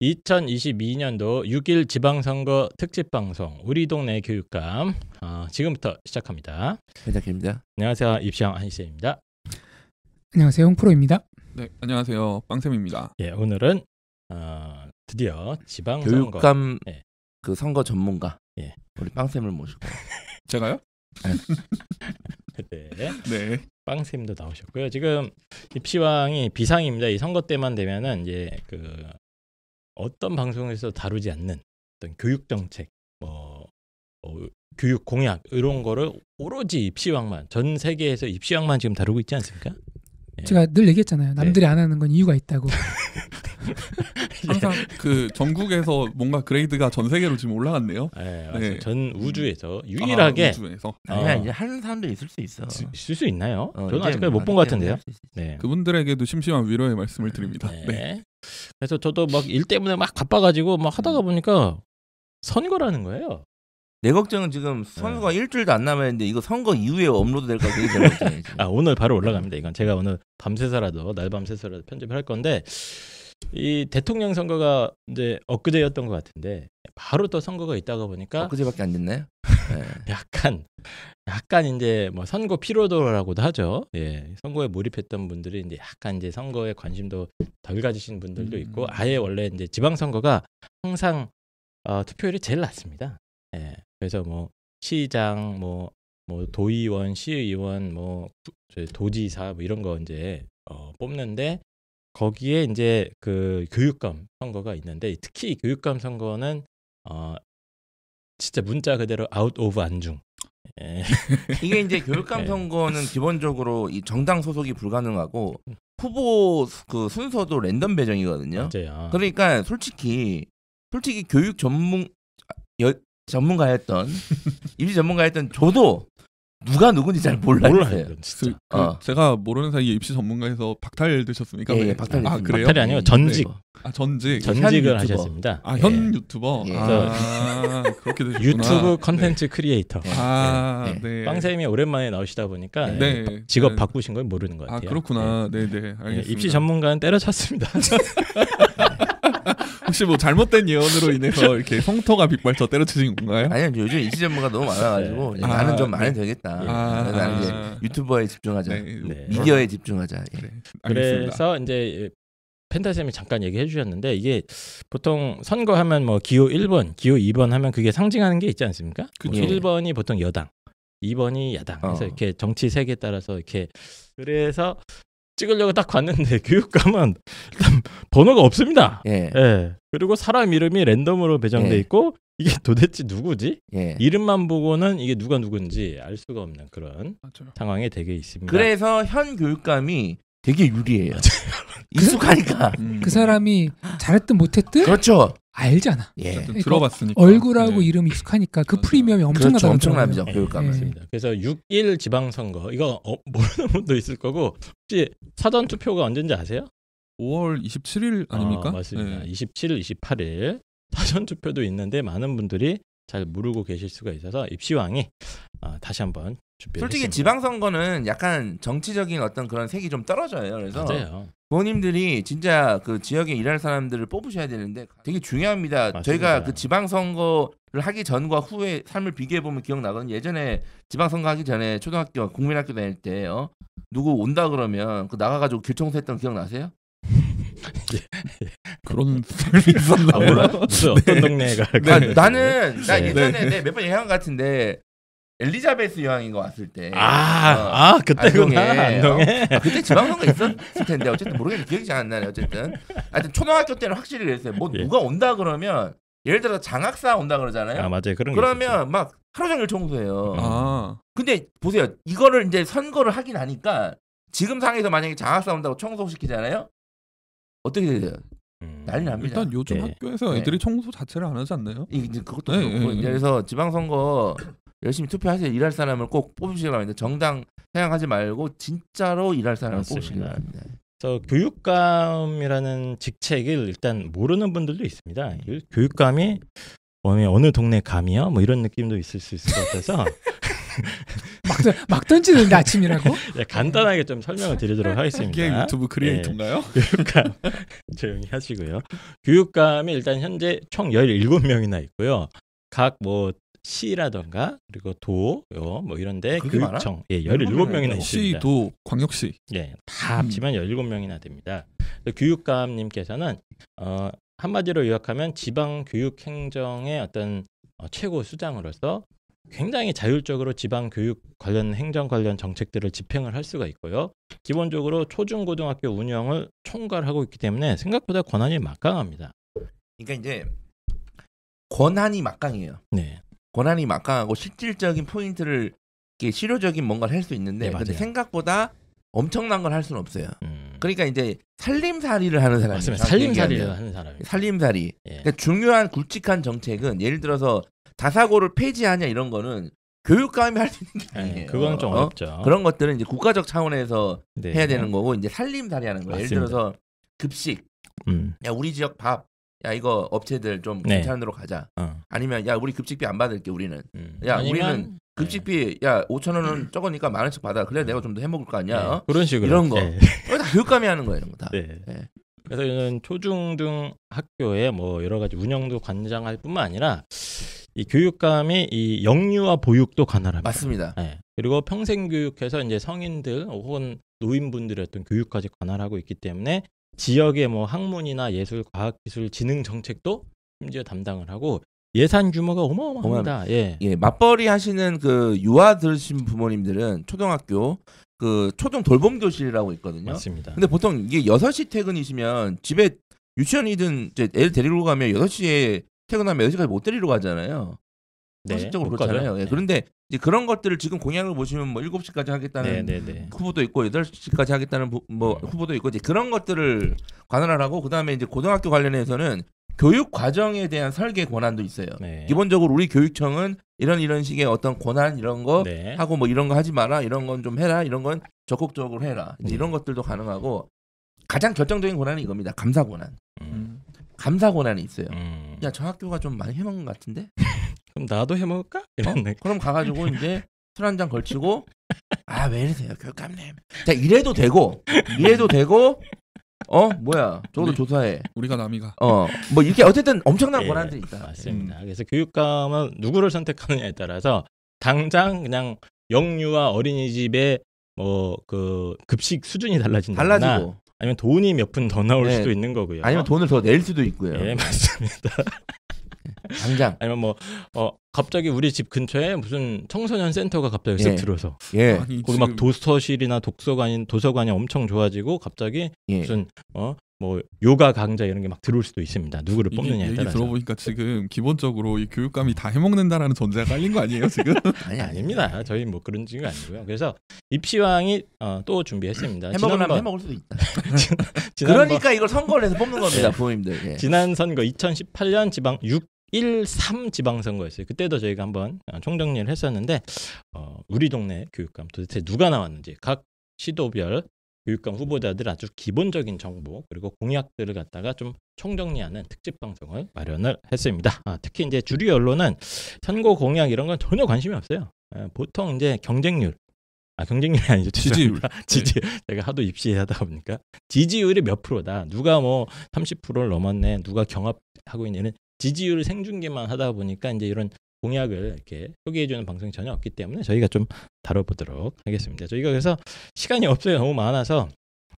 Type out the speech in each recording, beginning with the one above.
2022년도 6일 지방선거 특집방송 우리 동네 교육감 어, 지금부터 시작합니다. 회장입니다. 안녕하세요. 입시왕 한희쌤입니다. 안녕하세요. 홍프로입니다. 네, 안녕하세요. 빵쌤입니다. 예, 오늘은 어, 드디어 지방선거 교육감 예. 그 선거 전문가 예. 우리 빵쌤을 모시고 제가요? 네. 네. 네. 빵쌤도 나오셨고요. 지금 입시왕이 비상입니다. 이 선거 때만 되면은 이제 그 어떤 방송에서 다루지 않는 어떤 교육 정책, 뭐 어, 교육 공약 이런 거를 오로지 입시왕만 전 세계에서 입시왕만 지금 다루고 있지 않습니까? 예. 제가 늘 얘기했잖아요. 네. 남들이 네. 안 하는 건 이유가 있다고. 항상 그 전국에서 뭔가 그레이드가 전 세계로 지금 올라갔네요. 네, 네. 전 우주에서 유일하게 아, 우주에서 아, 어. 이제 하는 사람도 있을 수 있어. 지, 있을 수 있나요? 어, 저는 아직까지 못 본것 뭐 같은데요. 네. 그분들에게도 심심한 위로의 말씀을 드립니다. 네. 네. 그래서 저도 막 일 때문에 막 바빠가지고 막 하다가 음. 보니까 선거라는 거예요. 내 걱정은 지금 선거가 네. 일주일도 안 남았는데 이거 선거 이후에 업로드 될까 되게 잘 걱정이지. 아 오늘 바로 음. 올라갑니다. 이건 제가 오늘 밤새서라도 날밤새서라도 편집을 할 건데 이 대통령 선거가 이제 엊그제였던 것 같은데 바로 또 선거가 있다가 보니까 엊그제밖에 안 됐나요? 네. 약간 약간 이제 뭐 선거 피로도라고도 하죠. 예. 선거에 몰입했던 분들이 이제 약간 이제 선거에 관심도 덜 가지신 분들도 음. 있고 아예 원래 이제 지방 선거가 항상 어, 투표율이 제일 낮습니다. 예. 그래서 뭐 시장 뭐, 뭐 도의원, 시의원, 뭐 도지사 뭐 이런 거 이제 어, 뽑는데 거기에 이제 그 교육감 선거가 있는데 특히 교육감 선거는 어 진짜 문자 그대로 아웃 오브 안중 예. 이게 이제 교육감 예. 선거는 기본적으로 이 정당 소속이 불가능하고 후보 그 순서도 랜덤 배정이거든요. 맞아요. 그러니까 솔직히 솔직히 교육 전문 여, 전문가였던 입시 전문가였던 저도 누가 누군지 잘 음, 몰라요. 몰라요. 진짜. 그, 그 어. 제가 모르는 사이에 입시 전문가에서 박탈 되셨습니까? 예, 예 네. 박탈. 아 그래요? 박탈이 아니요 전직. 네. 아 전직. 전직을 하셨습니다. 아현 예. 유튜버. 예. 아 그렇게 되셨구나. 유튜브 네. 컨텐츠 예. 아, 예. 네. 크리에이터. 아 네. 빵쌤이 오랜만에 나오시다 보니까 예. 네. 직업 바꾸신 걸 모르는 것 아, 같아요. 아 그렇구나. 네네. 알겠습니다. 입시 전문가는 때려쳤습니다. 혹시 뭐 잘못된 예언으로 인해서 이렇게 성토가 빅발쳐 때려치신 건가요? 아니요 요즘 이시 전문가 너무 많아가지고 네. 나는 아, 좀 많이 네. 되겠다. 아, 나는 이제 유튜버에 집중하자. 네. 네. 미디어에 집중하자. 예. 네. 그래서 이제 펜타쌤이 잠깐 얘기해 주셨는데 이게 보통 선거하면 뭐 기호 1번, 기호 2번 하면 그게 상징하는 게 있지 않습니까? 그쵸. 뭐 1번이 보통 여당, 2번이 야당. 그래서 어. 이렇게 정치 색에 따라서 이렇게 그래서 찍으려고 딱봤는데 교육감은 일단 번호가 없습니다. 예. 예. 그리고 사람 이름이 랜덤으로 배정돼 예. 있고 이게 도대체 누구지? 예. 이름만 보고는 이게 누가 누군지 알 수가 없는 그런 맞아 상황에 되게 있습니다. 그래서 현 교육감이 되게 유리해요. 그 익숙하니까. 음. 그 사람이 잘했든 못했든 그렇죠. 알잖아. 예. 그러니까 들어봤으니까. 얼굴하고 네. 이름 익숙하니까 그 프리미엄이 엄청나다는 그렇죠. 엄청나니다 교육감. 예. 맞습니다. 그래서 6.1 지방선거 이거 어, 모르는 분도 있을 거고 혹시 사전 투표가 언제인지 아세요? 5월 27일 아닙니까? 어, 맞습니다. 네. 27일, 28일 사전 투표도 있는데 많은 분들이 잘 모르고 계실 수가 있어서 입시왕이 어, 다시 한번 솔직히 했습니다. 지방선거는 약간 정치적인 어떤 그런 색이 좀 떨어져요. 그래서 맞아요. 부모님들이 진짜 그 지역에 일할 사람들을 뽑으셔야 되는데 되게 중요합니다. 맞습니다. 저희가 그 지방선거를 하기 전과 후에 삶을 비교해 보면 기억나거든요. 예전에 지방선거 하기 전에 초등학교 국민학교 다닐 때요. 누구 온다 그러면 그 나가가지고 교청소했던 기억나세요? 그런 있었나 아, 몰라 네. 어떤 동네가 네. 나는 나 네. 예전에 네, 몇번 얘기한 것 같은데 엘리자베스 여왕인가 왔을 때. 아, 어, 아 그때구나. 안동에. 어, 아, 그때 지방선거 있었을 텐데 어쨌든 모르겠는데 기억이 잘 안 나네. 어쨌든. 하여튼 초등학교 때는 확실히 그랬어요. 뭐 예. 누가 온다 그러면 예를 들어 서 장학사 온다 그러잖아요. 아, 맞아요. 그런 그러면 막 하루 종일 청소해요. 음. 아. 근데 보세요. 이거를 이제 선거를 하긴 하니까 지금 상에서 황 만약에 장학사 온다고 청소시키잖아요. 어떻게 돼요? 음. 난리 납니다. 일단 요즘 네. 학교에서 네. 애들이 네. 청소 자체를 안 하지 않나요? 이제 그것도 네, 그렇고 네, 이제 네. 그래서 지방선거 열심히 투표하세요. 일할 사람을 꼭 뽑으시기 바랍니다. 정당 생각하지 말고 진짜로 일할 사람을 뽑으시기 바랍니다. 그래서 교육감이라는 직책을 일단 모르는 분들도 있습니다. 교육감이 뭐 어느 동네 감이요? 뭐 이런 느낌도 있을 수 있을 것 같아서 막, 막던지는 아침이라고? 예, 간단하게 좀 설명을 드리도록 하겠습니다. 이게 유튜브 크리에이터인가요? 예, 교육감 조용히 하시고요. 교육감이 일단 현재 총 17명이나 있고요. 각뭐 시라던가 그리고 도뭐 이런데 교육청 아, 그 예, 17명이나 어, 있습 시도 광역시. 예, 다 음. 합치면 17명이나 됩니다. 교육감 님께서는 어 한마디로 요약하면 지방 교육 행정의 어떤 어, 최고 수장으로서 굉장히 자율적으로 지방 교육 관련 행정 관련 정책들을 집행을 할 수가 있고요. 기본적으로 초중고등학교 운영을 총괄하고 있기 때문에 생각보다 권한이 막강합니다. 그러니까 이제 권한이 막강해요. 네. 권한이 막강하고 실질적인 포인트를 이렇게 실효적인 뭔가를 할 수 있는데 네, 근데 생각보다 엄청난 걸 할 수는 없어요. 음. 그러니까 이제 살림살이를 하는 사람이 맞습니다. 살림살이를 하는 사람. 살림살이. 예. 그러니까 중요한 굵직한 정책은 예를 들어서 다사고를 폐지하냐 이런 거는 교육감이 할 수 있는 게 예, 아니에요. 예, 그건 좀 어? 어렵죠. 그런 것들은 이제 국가적 차원에서 네. 해야 되는 거고 이제 살림살이 하는 거예요. 예를 들어서 급식. 음. 야, 우리 지역 밥야 이거 업체들 좀 네. 괜찮은 데로 가자. 어. 아니면 야 우리 급식비 안 받을게 우리는. 음. 야 아니면, 우리는 네. 급식비 야 5천 원은 음. 적으니까 만 원씩 받아. 그래 내가 좀 더 해먹을 거 아니야. 네. 어? 그런 식으로 이런 거. 네. 다 교육감이 하는 거야 이런 거 다. 네. 네. 그래서 이는 초중등 학교에 뭐 여러 가지 운영도 관장할 뿐만 아니라 이 교육감이 이 영유아 보육도 관할합니다. 맞습니다. 네. 그리고 평생 교육해서 이제 성인들 혹은 노인분들의 어떤 교육까지 관할하고 있기 때문에 지역의 뭐 학문이나 예술 과학 기술 지능 정책도 심지어 담당을 하고 예산 규모가 어마어마합니다. 예. 예. 맞벌이 하시는 그 유아 들으신 부모님들은 초등학교 그 초등 돌봄 교실이라고 있거든요. 맞습니다. 근데 보통 이게 여섯 시 퇴근이시면 집에 유치원이든 이제 애를 데리러 가면 여섯 시에 퇴근하면 여섯 시까지 못 데리러 가잖아요. 네, 현실적으로 그렇잖아요. 예. 네. 그런데 이제 그런 것들을 지금 공약을 보시면 뭐 7시까지 하겠다는 네네네. 네, 네. 후보도 있고 8시까지 하겠다는 뭐 네. 후보도 있고 이제 그런 것들을 관할하고 그다음에 이제 고등학교 관련해서는 교육 과정에 대한 설계 권한도 있어요. 네. 기본적으로 우리 교육청은 이런 이런 식의 어떤 권한 이런 거 네. 하고 뭐 이런 거 하지 마라 이런 건 좀 해라 이런 건 적극적으로 해라 이제 네. 이런 것들도 가능하고 가장 결정적인 권한이 이겁니다. 감사 권한. 음. 감사 권한이 있어요. 음. 야저 학교가 좀 많이 해먹은 것 같은데 그럼 나도 해먹을까? 이런 어? 그럼 가가지고 이제 술 한 잔 걸치고 아왜 이러세요 교육감님 자 이래도 되고 이래도 되고 어 뭐야 저도 조사해 우리가 남이가 어뭐 이렇게 어쨌든 엄청난 예, 권한들이 있다 맞습니다 음. 그래서 교육감은 누구를 선택하느냐에 따라서 당장 그냥 영유아 어린이집에 뭐그 급식 수준이 달라진다 달라지고 아니면 돈이 몇 푼 더 나올 네. 수도 있는 거고요 아니면 돈을 더 낼 수도 있고요 예 맞습니다 당장. 아니면 뭐 어, 갑자기 우리 집 근처에 무슨 청소년 센터가 갑자기 쓱 예. 들어서 예. 거기 막 도서실이나 독서관인 도서관이 엄청 좋아지고 갑자기 예. 무슨 어뭐 요가 강좌 이런 게 막 들어올 수도 있습니다. 누구를 뽑느냐에 따라. 얘기 들어보니까 지금 기본적으로 이 교육감이 다 해먹는다라는 전제가 깔린 거 아니에요 지금? 아니 아닙니다. 저희 뭐 그런 지가 아니고요. 그래서 입시왕이 어, 또 준비했습니다. 해먹으려면 해먹을 수도 있다. 지난, 지난 그러니까 이걸 선거를 해서 뽑는 겁니다, 예. 부모님들. 예. 지난 선거 2018년 지방 13 지방선거였어요. 그때도 저희가 한번 아, 총정리를 했었는데 어, 우리 동네 교육감 도대체 누가 나왔는지 각 시도별 교육감 후보자들 아주 기본적인 정보 그리고 공약들을 갖다가 좀 총정리하는 특집 방송을 마련을 했습니다. 아, 특히 이제 주류 언론은 선거 공약 이런 건 전혀 관심이 없어요. 아, 보통 이제 경쟁률 아 경쟁률이 아니죠 지지율 지지 네. 제가 하도 입시하다 보니까 지지율이 몇 프로다 누가 뭐 30%를 넘었네 누가 경합하고 있는 지지율 생중계만 하다 보니까 이제 이런 공약을 이렇게 소개해주는 방송이 전혀 없기 때문에 저희가 좀 다뤄보도록 하겠습니다. 저희가 그래서 시간이 없어요. 너무 많아서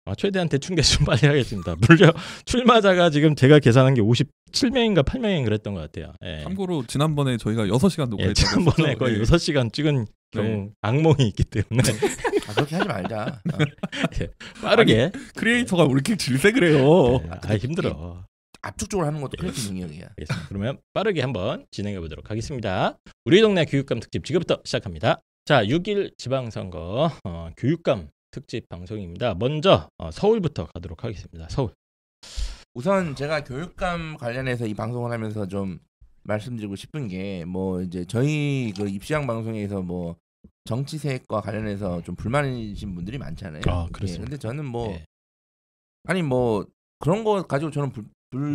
아, 최대한 대충 대충 빨리 하겠습니다. 물려 출마자가 지금 제가 계산한 게 57명인가 8명인가 그랬던 것 같아요. 예. 참고로 지난번에 저희가 6시간 녹화했죠. 예, 지난번에 네. 거의 예. 6시간 찍은 경우 네. 악몽이 있기 때문에 네. 아, 그렇게 하지 말자. 어. 예, 빠르게 아니, 크리에이터가 네. 우리끼 질색을 해요. 네. 아, 힘들어. 압축적으로 하는 것도 크래킹 예. 능력이야. 알겠습니다. 그러면 빠르게 한번 진행해 보도록 하겠습니다. 우리 동네 교육감 특집 지금부터 시작합니다. 자, 6일 지방선거 어, 교육감 특집 방송입니다. 먼저 어, 서울부터 가도록 하겠습니다. 서울. 우선 제가 교육감 관련해서 이 방송을 하면서 좀 말씀드리고 싶은 게 뭐 이제 저희 그 입시왕 방송에서 뭐 정치 색과 관련해서 좀 불만이신 분들이 많잖아요. 아, 그렇습니다. 예, 근데 저는 뭐 네. 아니 뭐 그런 거 가지고 저는 불,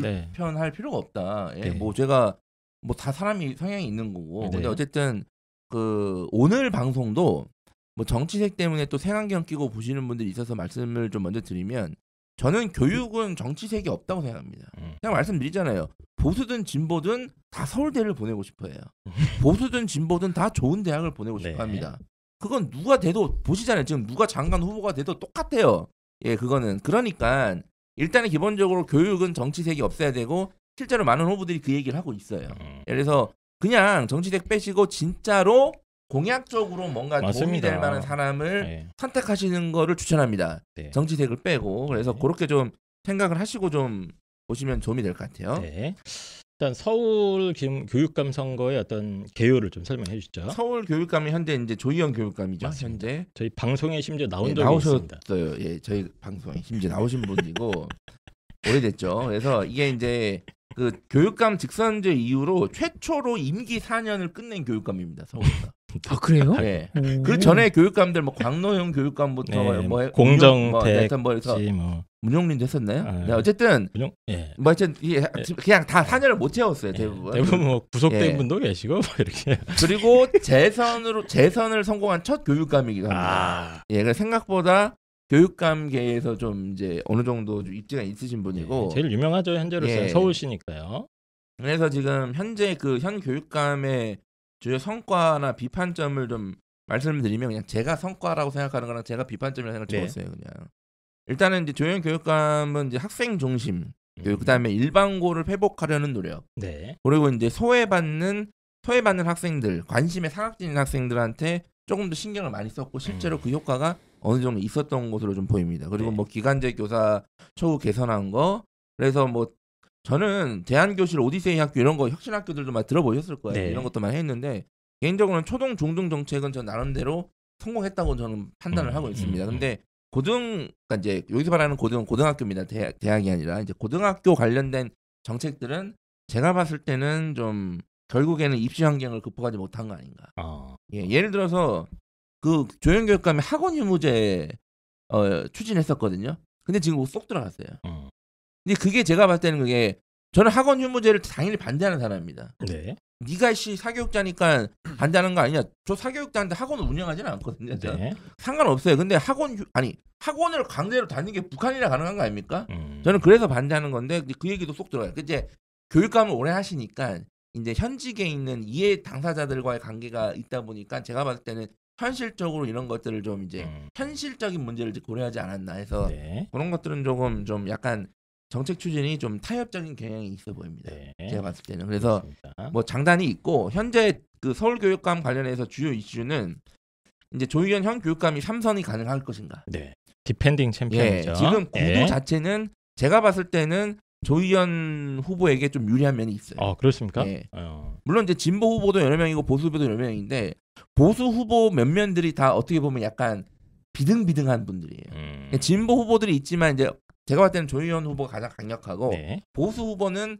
네. 불편할 필요가 없다. 예, 네. 뭐 제가 뭐 다 사람이 성향이 있는 거고. 근데 네. 어쨌든 그 오늘 방송도 뭐 정치색 때문에 또생안경 끼고 보시는 분들이 있어서 말씀을 좀 먼저 드리면 저는 교육은 정치색이 없다고 생각합니다. 음. 그냥 말씀드리잖아요. 보수든 진보든 다 서울대를 보내고 싶어해요. 보수든 진보든 다 좋은 대학을 보내고 네. 싶어합니다. 그건 누가 돼도 보시잖아요. 지금 누가 장관 후보가 돼도 똑같아요. 예, 그거는 그러니까 일단은 기본적으로 교육은 정치색이 없어야 되고 실제로 많은 후보들이 그 얘기를 하고 있어요. 음. 그래서 그냥 정치색 빼시고 진짜로 공약적으로 뭔가 맞습니다. 도움이 될 만한 사람을 네. 선택하시는 거를 추천합니다. 네. 정치색을 빼고 그래서 네. 그렇게 좀 생각을 하시고 좀 보시면 도움이 될 것 같아요. 네. 일단 서울 교육감 선거의 어떤 개요를 좀 설명해 주시죠. 서울 교육감이 현재 이제 조희연 교육감이죠. 맞습니다. 현재 저희 방송에 심지어 나온 예, 적이 나오셨어요 있습니다. 예, 저희 방송에 심지어 나오신 분이고 오래됐죠. 그래서 이게 이제 그 교육감 직선제 이후로 최초로 임기 4년을 끝낸 교육감입니다. 서울에서. 아 그래요? 네. 음. 그 전에 교육감들 뭐 광노형 교육감부터 네, 뭐, 뭐 공정택 뭐, 뭐, 뭐, 문용린도 했었나요? 아, 네, 어쨌든 문용, 예. 뭐 어쨌든 예, 그냥 다 사년을 못 채웠어요 예. 대부분. 대부분 뭐 구속된 예. 분도 계시고 뭐 이렇게. 그리고 재선으로 재선을 성공한 첫 교육감이기도 합니다. 아. 예, 그 생각보다 교육감계에서 좀 이제 어느 정도 입지가 있으신 분이고 예, 제일 유명하죠 현재로서 예. 서울시니까요. 그래서 지금 현재 그 현 교육감의 주요 성과나 비판점을 좀 말씀드리면 그냥 제가 성과라고 생각하는 거랑 제가 비판점이라고 생각을 네. 적었어요 그냥. 일단은 이제 조영 교육감은 이제 학생 중심 교육, 음. 그다음에 일반고를 회복하려는 노력. 네. 그리고 이제 소외받는 소외받는 학생들, 관심의 사각지인 학생들한테 조금 더 신경을 많이 썼고 실제로 음. 그 효과가 어느 정도 있었던 것으로 좀 보입니다. 그리고 네. 뭐 기간제 교사 처우 개선한 거, 그래서 뭐 저는 대한교실 오디세이 학교 이런 거 혁신 학교들도 많이 들어보셨을 거예요. 네. 이런 것도 많이 했는데 개인적으로는 초등 중등 정책은 저 나름대로 성공했다고 저는 판단을 음. 하고 있습니다. 음, 음. 근데 고등 그러니까 이제 여기서 말하는 고등 고등학교입니다. 대학, 대학이 아니라 이제 고등학교 관련된 정책들은 제가 봤을 때는 좀 결국에는 입시 환경을 극복하지 못한 거 아닌가. 어. 예, 예를 들어서 그 조연교육감이 학원 유무제 어, 추진했었거든요. 근데 지금 뭐 쏙 들어갔어요. 어. 근데 그게 제가 봤을 때는 그게 저는 학원 휴무제를 당연히 반대하는 사람입니다. 네. 네가 씨 사교육자니까 간다는 거 아니냐? 저사교육자한테 학원을 운영하지는 않거든요. 네. 상관없어요. 근데 학원 아니 학원을 강제로 다니는 게북한이라 가능한 거 아닙니까? 음. 저는 그래서 반대하는 건데 그, 그 얘기도 쏙 들어요. 이제 교육감을 오래 하시니까 이제 현직에 있는 이해 당사자들과의 관계가 있다 보니까 제가 봤을 때는 현실적으로 이런 것들을 좀 이제 음. 현실적인 문제를 이제 고려하지 않았나 해서 네. 그런 것들은 조금 좀 약간 정책 추진이 좀 타협적인 경향이 있어 보입니다. 네. 제가 봤을 때는 그래서 그렇습니다. 뭐 장단이 있고 현재 그 서울 교육감 관련해서 주요 이슈는 이제 조희연 현 교육감이 삼선이 가능할 것인가. 네. 디펜딩 챔피언이죠. 예, 지금 네. 구도 네. 자체는 제가 봤을 때는 조희연 후보에게 좀 유리한 면이 있어요. 아 그렇습니까? 예. 어. 물론 이제 진보 후보도 여러 명이고 보수 후보도 여러 명인데 보수 후보 몇 면들이 다 어떻게 보면 약간 비등비등한 분들이에요. 음. 진보 후보들이 있지만 이제 제가 봤을 때는 조희연 후보가 가장 강력하고 네. 보수 후보는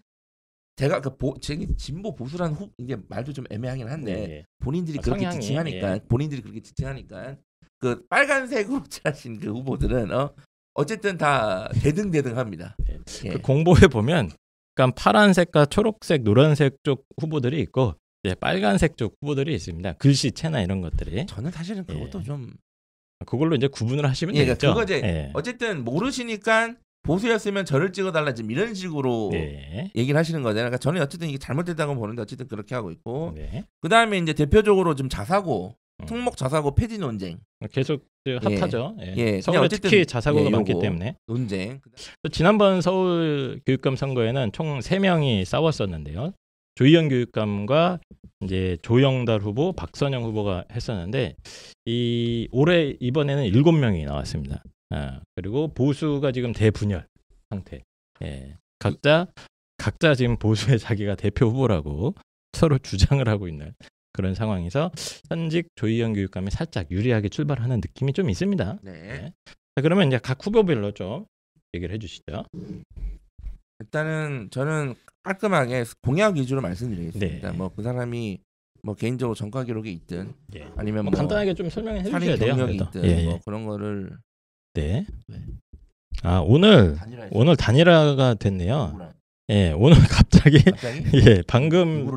제가 그 보, 진보 보수라는 후, 이게 말도 좀 애매하긴 한데 네. 네. 본인들이 아, 그렇게 성향이, 지칭하니까 예. 본인들이 그렇게 지칭하니까 그 빨간색으로 칠하신 그 후보들은 어 어쨌든 다 대등대등합니다. 네. 예. 그 공보에 보면 약간 파란색과 초록색, 노란색 쪽 후보들이 있고 이제 빨간색 쪽 후보들이 있습니다. 글씨 체나 이런 것들이. 저는 사실은 그것도 예. 좀 그걸로 이제 구분을 하시면 예, 되겠죠. 그거 이제 예. 어쨌든 모르시니까 보수였으면 저를 찍어달라 지금 이런 식으로 네. 얘기를 하시는 거잖아요. 그러니까 저는 어쨌든 이게 잘못됐다고 보는데 어쨌든 그렇게 하고 있고 네. 그 다음에 이제 대표적으로 좀 자사고 음. 특목 자사고 폐지 논쟁 아, 계속 예. 핫하죠. 예. 예. 서울에 특히 자사고가 예, 많기 때문에 논쟁. 지난번 서울 교육감 선거에는 총 3명이 싸웠었는데요. 조희연 교육감과 이제 조영달 후보, 박선영 후보가 했었는데 이 올해 이번에는 일곱 명이 나왔습니다. 아, 그리고 보수가 지금 대분열 상태. 예. 각자 각자 지금 보수의 자기가 대표 후보라고 서로 주장을 하고 있는 그런 상황에서 현직 조희연 교육감이 살짝 유리하게 출발하는 느낌이 좀 있습니다. 네. 네. 자, 그러면 이제 각 후보별로 좀 얘기를 해주시죠. 일단은 저는 깔끔하게 공약 위주로 말씀드리겠습니다. 네. 뭐그 사람이 뭐 개인적으로 전과 기록이 있든 예. 아니면 뭐, 뭐 간단하게 좀 설명해 주셔야 돼요. 경력이 있든 예, 뭐 예. 뭐 그런 거를 네. 네. 아 오늘 단일화 오늘 단일화가 됐네요. 누구예 오늘 갑자기, 갑자기? 예 방금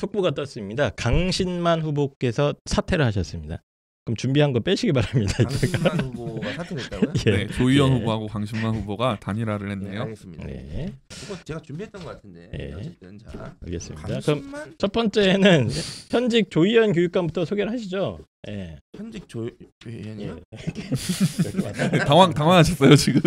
속보가 떴습니다. 강신만 후보께서 사퇴를 하셨습니다. 그럼 준비한 거 빼시기 바랍니다. 강신만 후보가 사퇴했다고요? 예. 네, 조희연 예. 후보하고 강신만 후보가 단일화를 네, 했네요. 예, 알겠습니다. 네. 그거 제가 준비했던 것 같은데. 예. 어쨌든 자. 알겠습니다. 강신만? 그럼 첫 번째는 현직 조희연 교육감부터 소개를 하시죠. 예. 현직 조희연이요? 예. 당황 당황하셨어요 지금.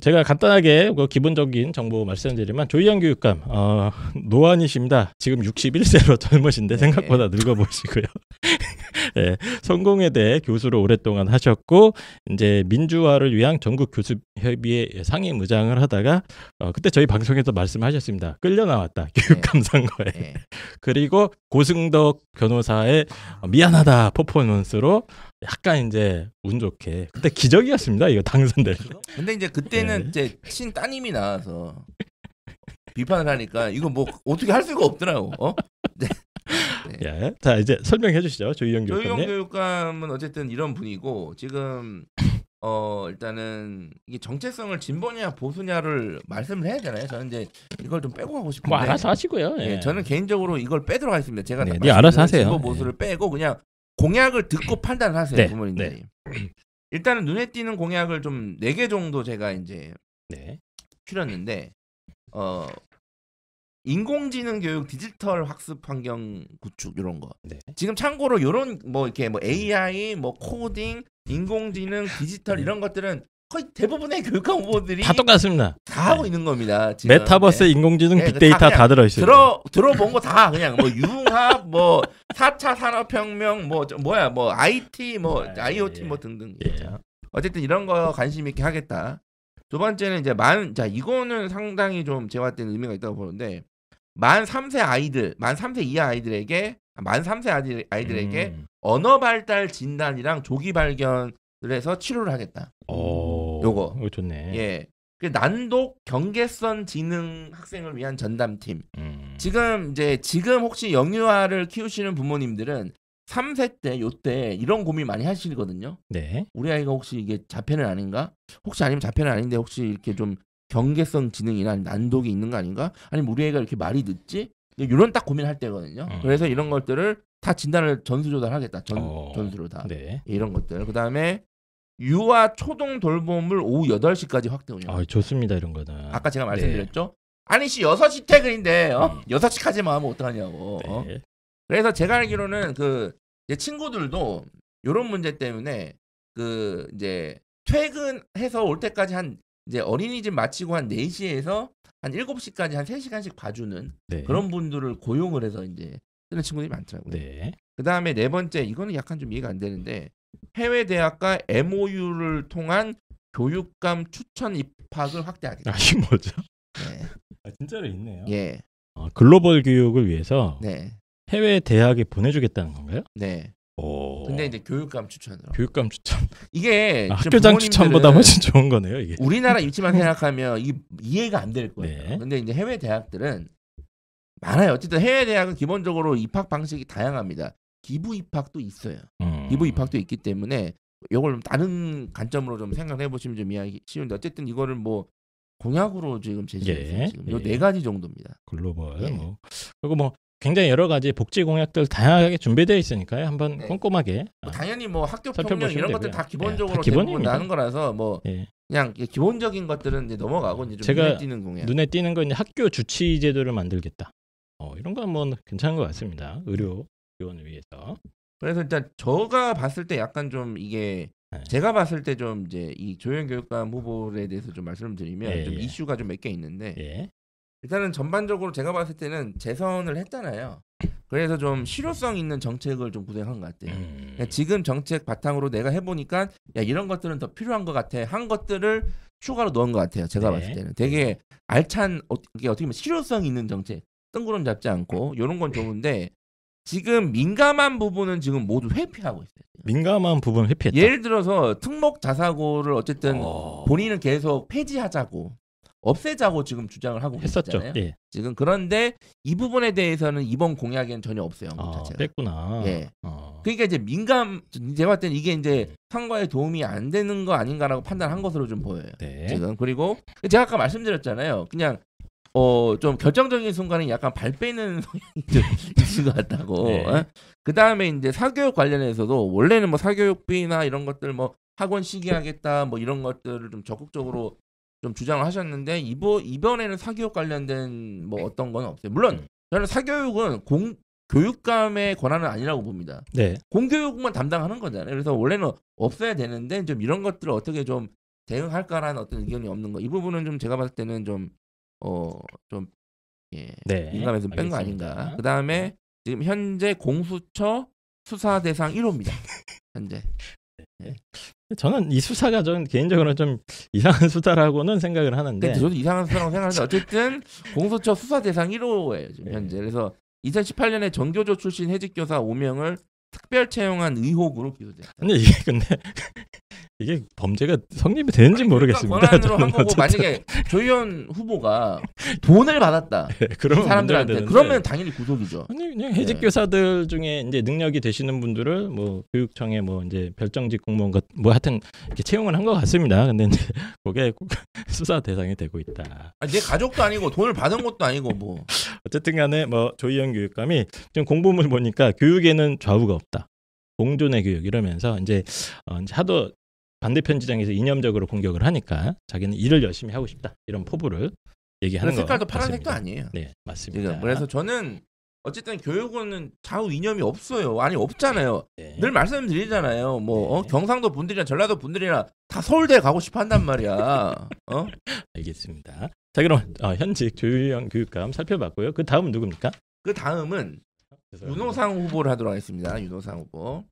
제가 간단하게 그 기본적인 정보 말씀드리면 조희연 교육감 어, 노안이십니다. 지금 61세로 젊으신데 네. 생각보다 늙어 보이시고요. 네, 성공회대 교수로 오랫동안 하셨고 이제 민주화를 위한 전국 교수협의회 상임 의장을 하다가 어, 그때 저희 방송에서 말씀하셨습니다. 끌려 나왔다 네. 교육감 네. 선거에 네. 그리고 고승덕 변호사의 미안하다 퍼포먼스로 약간 이제 운 좋게 그때 기적이었습니다 이거 당선될 때. 근데 이제 그때는 네. 이제 친 따님이 나와서 비판을 하니까 이거 뭐 어떻게 할 수가 없더라고. 어? 네. 네. 예. 자 이제 설명해 주시죠 조희영 교육감. 조희영 교육감은 어쨌든 이런 분이고 지금 어 일단은 이게 정체성을 진보냐 보수냐를 말씀을 해야 되나요? 저는 이제 이걸 좀 빼고 가고 싶은데. 뭐 알아서 하시고요. 예. 예, 저는 개인적으로 이걸 빼도록 하겠습니다. 제가 네, 네 알아서 하세요. 진보 보수를 예. 빼고 그냥 공약을 듣고 판단을 하세요 네. 부모님들이. 네. 일단은 눈에 띄는 공약을 좀 네 개 정도 제가 이제 네. 추렸는데 어 인공지능 교육 디지털 학습 환경 구축 이런 거. 네. 지금 참고로 이런 뭐 이렇게 뭐 네. AI 뭐 코딩 인공지능 디지털 네. 이런 것들은 거의 대부분의 교육학공부들이다 똑같습니다. 다 하고 네. 있는 겁니다. 지금. 메타버스, 네. 인공지능, 네, 그 빅데이터 다, 다 들어있어요. 들어 들어본 거 다 그냥 뭐 융합, 뭐 4차 산업혁명, 뭐 저, 뭐야, 뭐 IT, 뭐 아, IoT, 예, 예. 뭐 등등. 예. 그렇죠. 어쨌든 이런 거 관심 있게 하겠다. 두 번째는 이제 만, 자 이거는 상당히 좀 제가 봤을 때 의미가 있다고 보는데 만 3세 아이들, 만 3세 이하 아이들에게 만 3세 아이들, 아이들에게 음. 언어 발달 진단이랑 조기 발견을 해서 치료를 하겠다. 오. 요거. 이거 좋네. 예. 그 난독 경계선 지능 학생을 위한 전담팀. 음. 지금 이제 지금 혹시 영유아를 키우시는 부모님들은 3세 때, 요 때 이런 고민 많이 하시거든요. 네. 우리 아이가 혹시 이게 자폐는 아닌가? 혹시 아니면 자폐는 아닌데 혹시 이렇게 좀 경계성 지능이나 난독이 있는 거 아닌가? 아니면 우리 애가 이렇게 말이 늦지? 이런 네, 딱 고민할 때거든요. 음. 그래서 이런 것들을 다 진단을 전수조달하겠다. 전, 어. 전수로 다. 네. 예, 이런 것들. 그 다음에 유아 초등 돌봄을 오후 8시까지 확대 운영. 아, 좋습니다. 이런 거는. 아까 제가 네. 말씀드렸죠? 네. 아니 씨 6시 퇴근인데 어? 네. 음. 6시까지 마음 면 어떡하냐고. 어? 네. 그래서 제가 알기로는 그제 친구들도 요런 문제 때문에 그 이제 퇴근해서 올 때까지 한 이제 어린이집 마치고 한 4시에서 한 7시까지 한 3시간씩 봐주는 네. 그런 분들을 고용을 해서 이제 쓰는 친구들이 많더라고요. 네. 그 다음에 네 번째 이거는 약간 좀 이해가 안 되는데 해외 대학과 MOU를 통한 교육감 추천 입학을 확대하기. 아, 이 뭐죠? 네. 아, 진짜로 있네요. 예. 아, 글로벌 교육을 위해서 네. 해외 대학에 보내주겠다는 건가요? 네. 오. 근데 이제 교육감 추천으로. 교육감 추천. 이게 아, 학교장 추천보다 훨씬 좋은 거네요. 이게. 우리나라 입지만 생각하면 이, 이해가 안 될 거예요. 네. 근데 이제 해외 대학들은 많아요. 어쨌든 해외 대학은 기본적으로 입학 방식이 다양합니다. 기부 입학도 있어요. 음. 기부 입학도 있기 때문에 이걸 다른 관점으로 좀 생각해 보시면 좀 이해하기 쉬운데 어쨌든 이거를 뭐 공약으로 지금 제시했어요. 예, 지금 예. 네 가지 정도입니다. 글로벌 예. 뭐 그리고 뭐 굉장히 여러 가지 복지 공약들 다양하게 준비되어 있으니까요. 한번 네. 꼼꼼하게 뭐 아, 당연히 뭐 학교 평면 이런 것들 다 기본적으로 예, 다 기본입니다. 나는 거라서 뭐 예. 그냥 기본적인 것들은 이제 넘어가고 이제 제가 눈에 띄는 공약 눈에 띄는 건 학교 주치 제도를 만들겠다. 어, 이런 거 한번 괜찮은 것 같습니다. 의료 교훈을 위해서. 그래서 일단 저가 봤을 때 약간 좀 이게 네. 제가 봤을 때 좀 이제 이 조현 교육감 후보에 대해서 좀 말씀드리면 예, 좀 예. 이슈가 좀 몇 개 있는데 예. 일단은 전반적으로 제가 봤을 때는 재선을 했잖아요. 그래서 좀 실효성 있는 정책을 좀 구상한 것 같아요. 음. 그러니까 지금 정책 바탕으로 내가 해보니까 야 이런 것들은 더 필요한 것 같아 한 것들을 추가로 넣은 것 같아요. 제가 네. 봤을 때는 되게 알찬 어떻게 어떻게 보면 실효성 있는 정책 뜬구름 잡지 않고 이런 건 좋은데 지금 민감한 부분은 지금 모두 회피하고 있어요. 민감한 부분 회피했다. 예를 들어서 특목 자사고를 어쨌든 어... 본인은 계속 폐지하자고 없애자고 지금 주장을 하고 했었죠. 있잖아요. 예. 지금 그런데 이 부분에 대해서는 이번 공약에는 전혀 없어요. 아, 자체가. 뺐구나. 예. 어... 그러니까 이제 민감 제가 봤을 때는 이게 이제 상과에 예. 도움이 안 되는 거 아닌가라고 판단한 것으로 좀 보여요. 네. 지금 그리고 제가 아까 말씀드렸잖아요. 그냥 어, 좀 결정적인 순간은 약간 발 빼는 성향이 좀 있을 것 같다고. 네. 어? 그 다음에 이제 사교육 관련해서도 원래는 뭐 사교육비나 이런 것들 뭐 학원 시기하겠다 뭐 이런 것들을 좀 적극적으로 좀 주장을 하셨는데 이번 이번에는 사교육 관련된 뭐 어떤 건 없어요. 물론 음. 저는 사교육은 공 교육감의 권한은 아니라고 봅니다. 네. 공교육만 담당하는 거잖아요. 그래서 원래는 없어야 되는데 좀 이런 것들을 어떻게 좀 대응할까라는 어떤 의견이 없는 거. 이 부분은 좀 제가 봤을 때는 좀 어좀 예, 네, 민감해서 뺀 거 아닌가. 그 다음에 네. 지금 현재 공수처 수사 대상 1호입니다. 현재. 네. 네. 저는 이 수사가 좀 개인적으로 좀 이상한 수사라고는 생각을 하는데. 저도 이상한 수사라고 생각하는데 어쨌든 공수처 수사 대상 1호예요 지금 네. 현재. 그래서 2018년에 전교조 출신 해직 교사 5명을 특별 채용한 의혹으로 기소됐다. 근데 이게 근데 이게 범죄가 성립이 되는지 그러니까 모르겠습니다. 권한으 만약에 조희연 후보가 돈을 받았다. 네, 그런 사람들한테 그러면 당연히 구속이죠. 아니 그냥 해직 예. 교사들 네. 중에 이제 능력이 되시는 분들을 뭐 교육청에 뭐 이제 별정직 공무원 같뭐 하여튼 이렇게 채용을 한 것 같습니다. 근데 이제 그게 수사 대상이 되고 있다. 아내 가족도 아니고 돈을 받은 것도 아니고 뭐 어쨌든간에 뭐 조희연 교육감이 지금 공보물 보니까 교육에는 좌우가 없다. 공존의 교육 이러면서 이제, 어, 이제 하도 반대편 지장에서 이념적으로 공격을 하니까 자기는 일을 열심히 하고 싶다 이런 포부를 얘기하는 그러니까 거 색깔도 파란색도 아니에요. 네 맞습니다. 지금. 그래서 저는 어쨌든 교육원은 좌우 이념이 없어요. 아니 없잖아요. 네. 늘 말씀드리잖아요. 뭐 네. 어? 경상도 분들이나 전라도 분들이나 다 서울대 가고 싶어한단 말이야. 어? 알겠습니다. 자 그럼 어, 현직 조유영 교육감 살펴봤고요. 그 다음 은 누굽니까? 그 다음은 윤호상 후보를 하도록 하겠습니다. 윤호상 후보.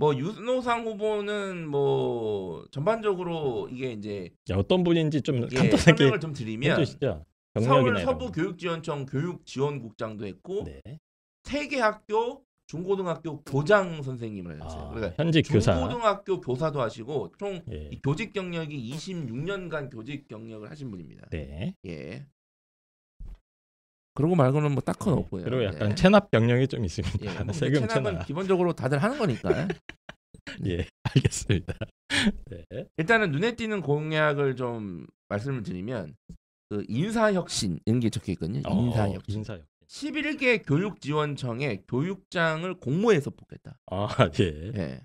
뭐 윤호상 후보는 뭐 전반적으로 이게 이제 어떤 분인지 좀 간단하게 예, 설명을 좀 드리면 해주시죠. 서울 서부 교육지원청 교육지원국장도 했고 네. 세계 학교 중고등학교 교장 선생님을 하셨어요. 아, 그러니까 현직 교사. 중고등학교 교사. 도 하시고 총 예. 교직 경력이 26년간 교직 경력을 하신 분입니다. 네. 예. 그러고 말고는 뭐 딱히 네. 없고요. 그리고 약간 예. 체납 경력이 좀 있습니다. 예. 뭐 뭐 세금 체납은 체납. 기본적으로 다들 하는 거니까. 예, 알겠습니다. 네. 일단은 눈에 띄는 공약을 좀 말씀을 드리면 그 인사혁신 이런 게 적혀 있거든요. 어, 인사혁신. 인사혁신. 11개 교육지원청에 교육장을 공모해서 뽑겠다. 아, 예. 예.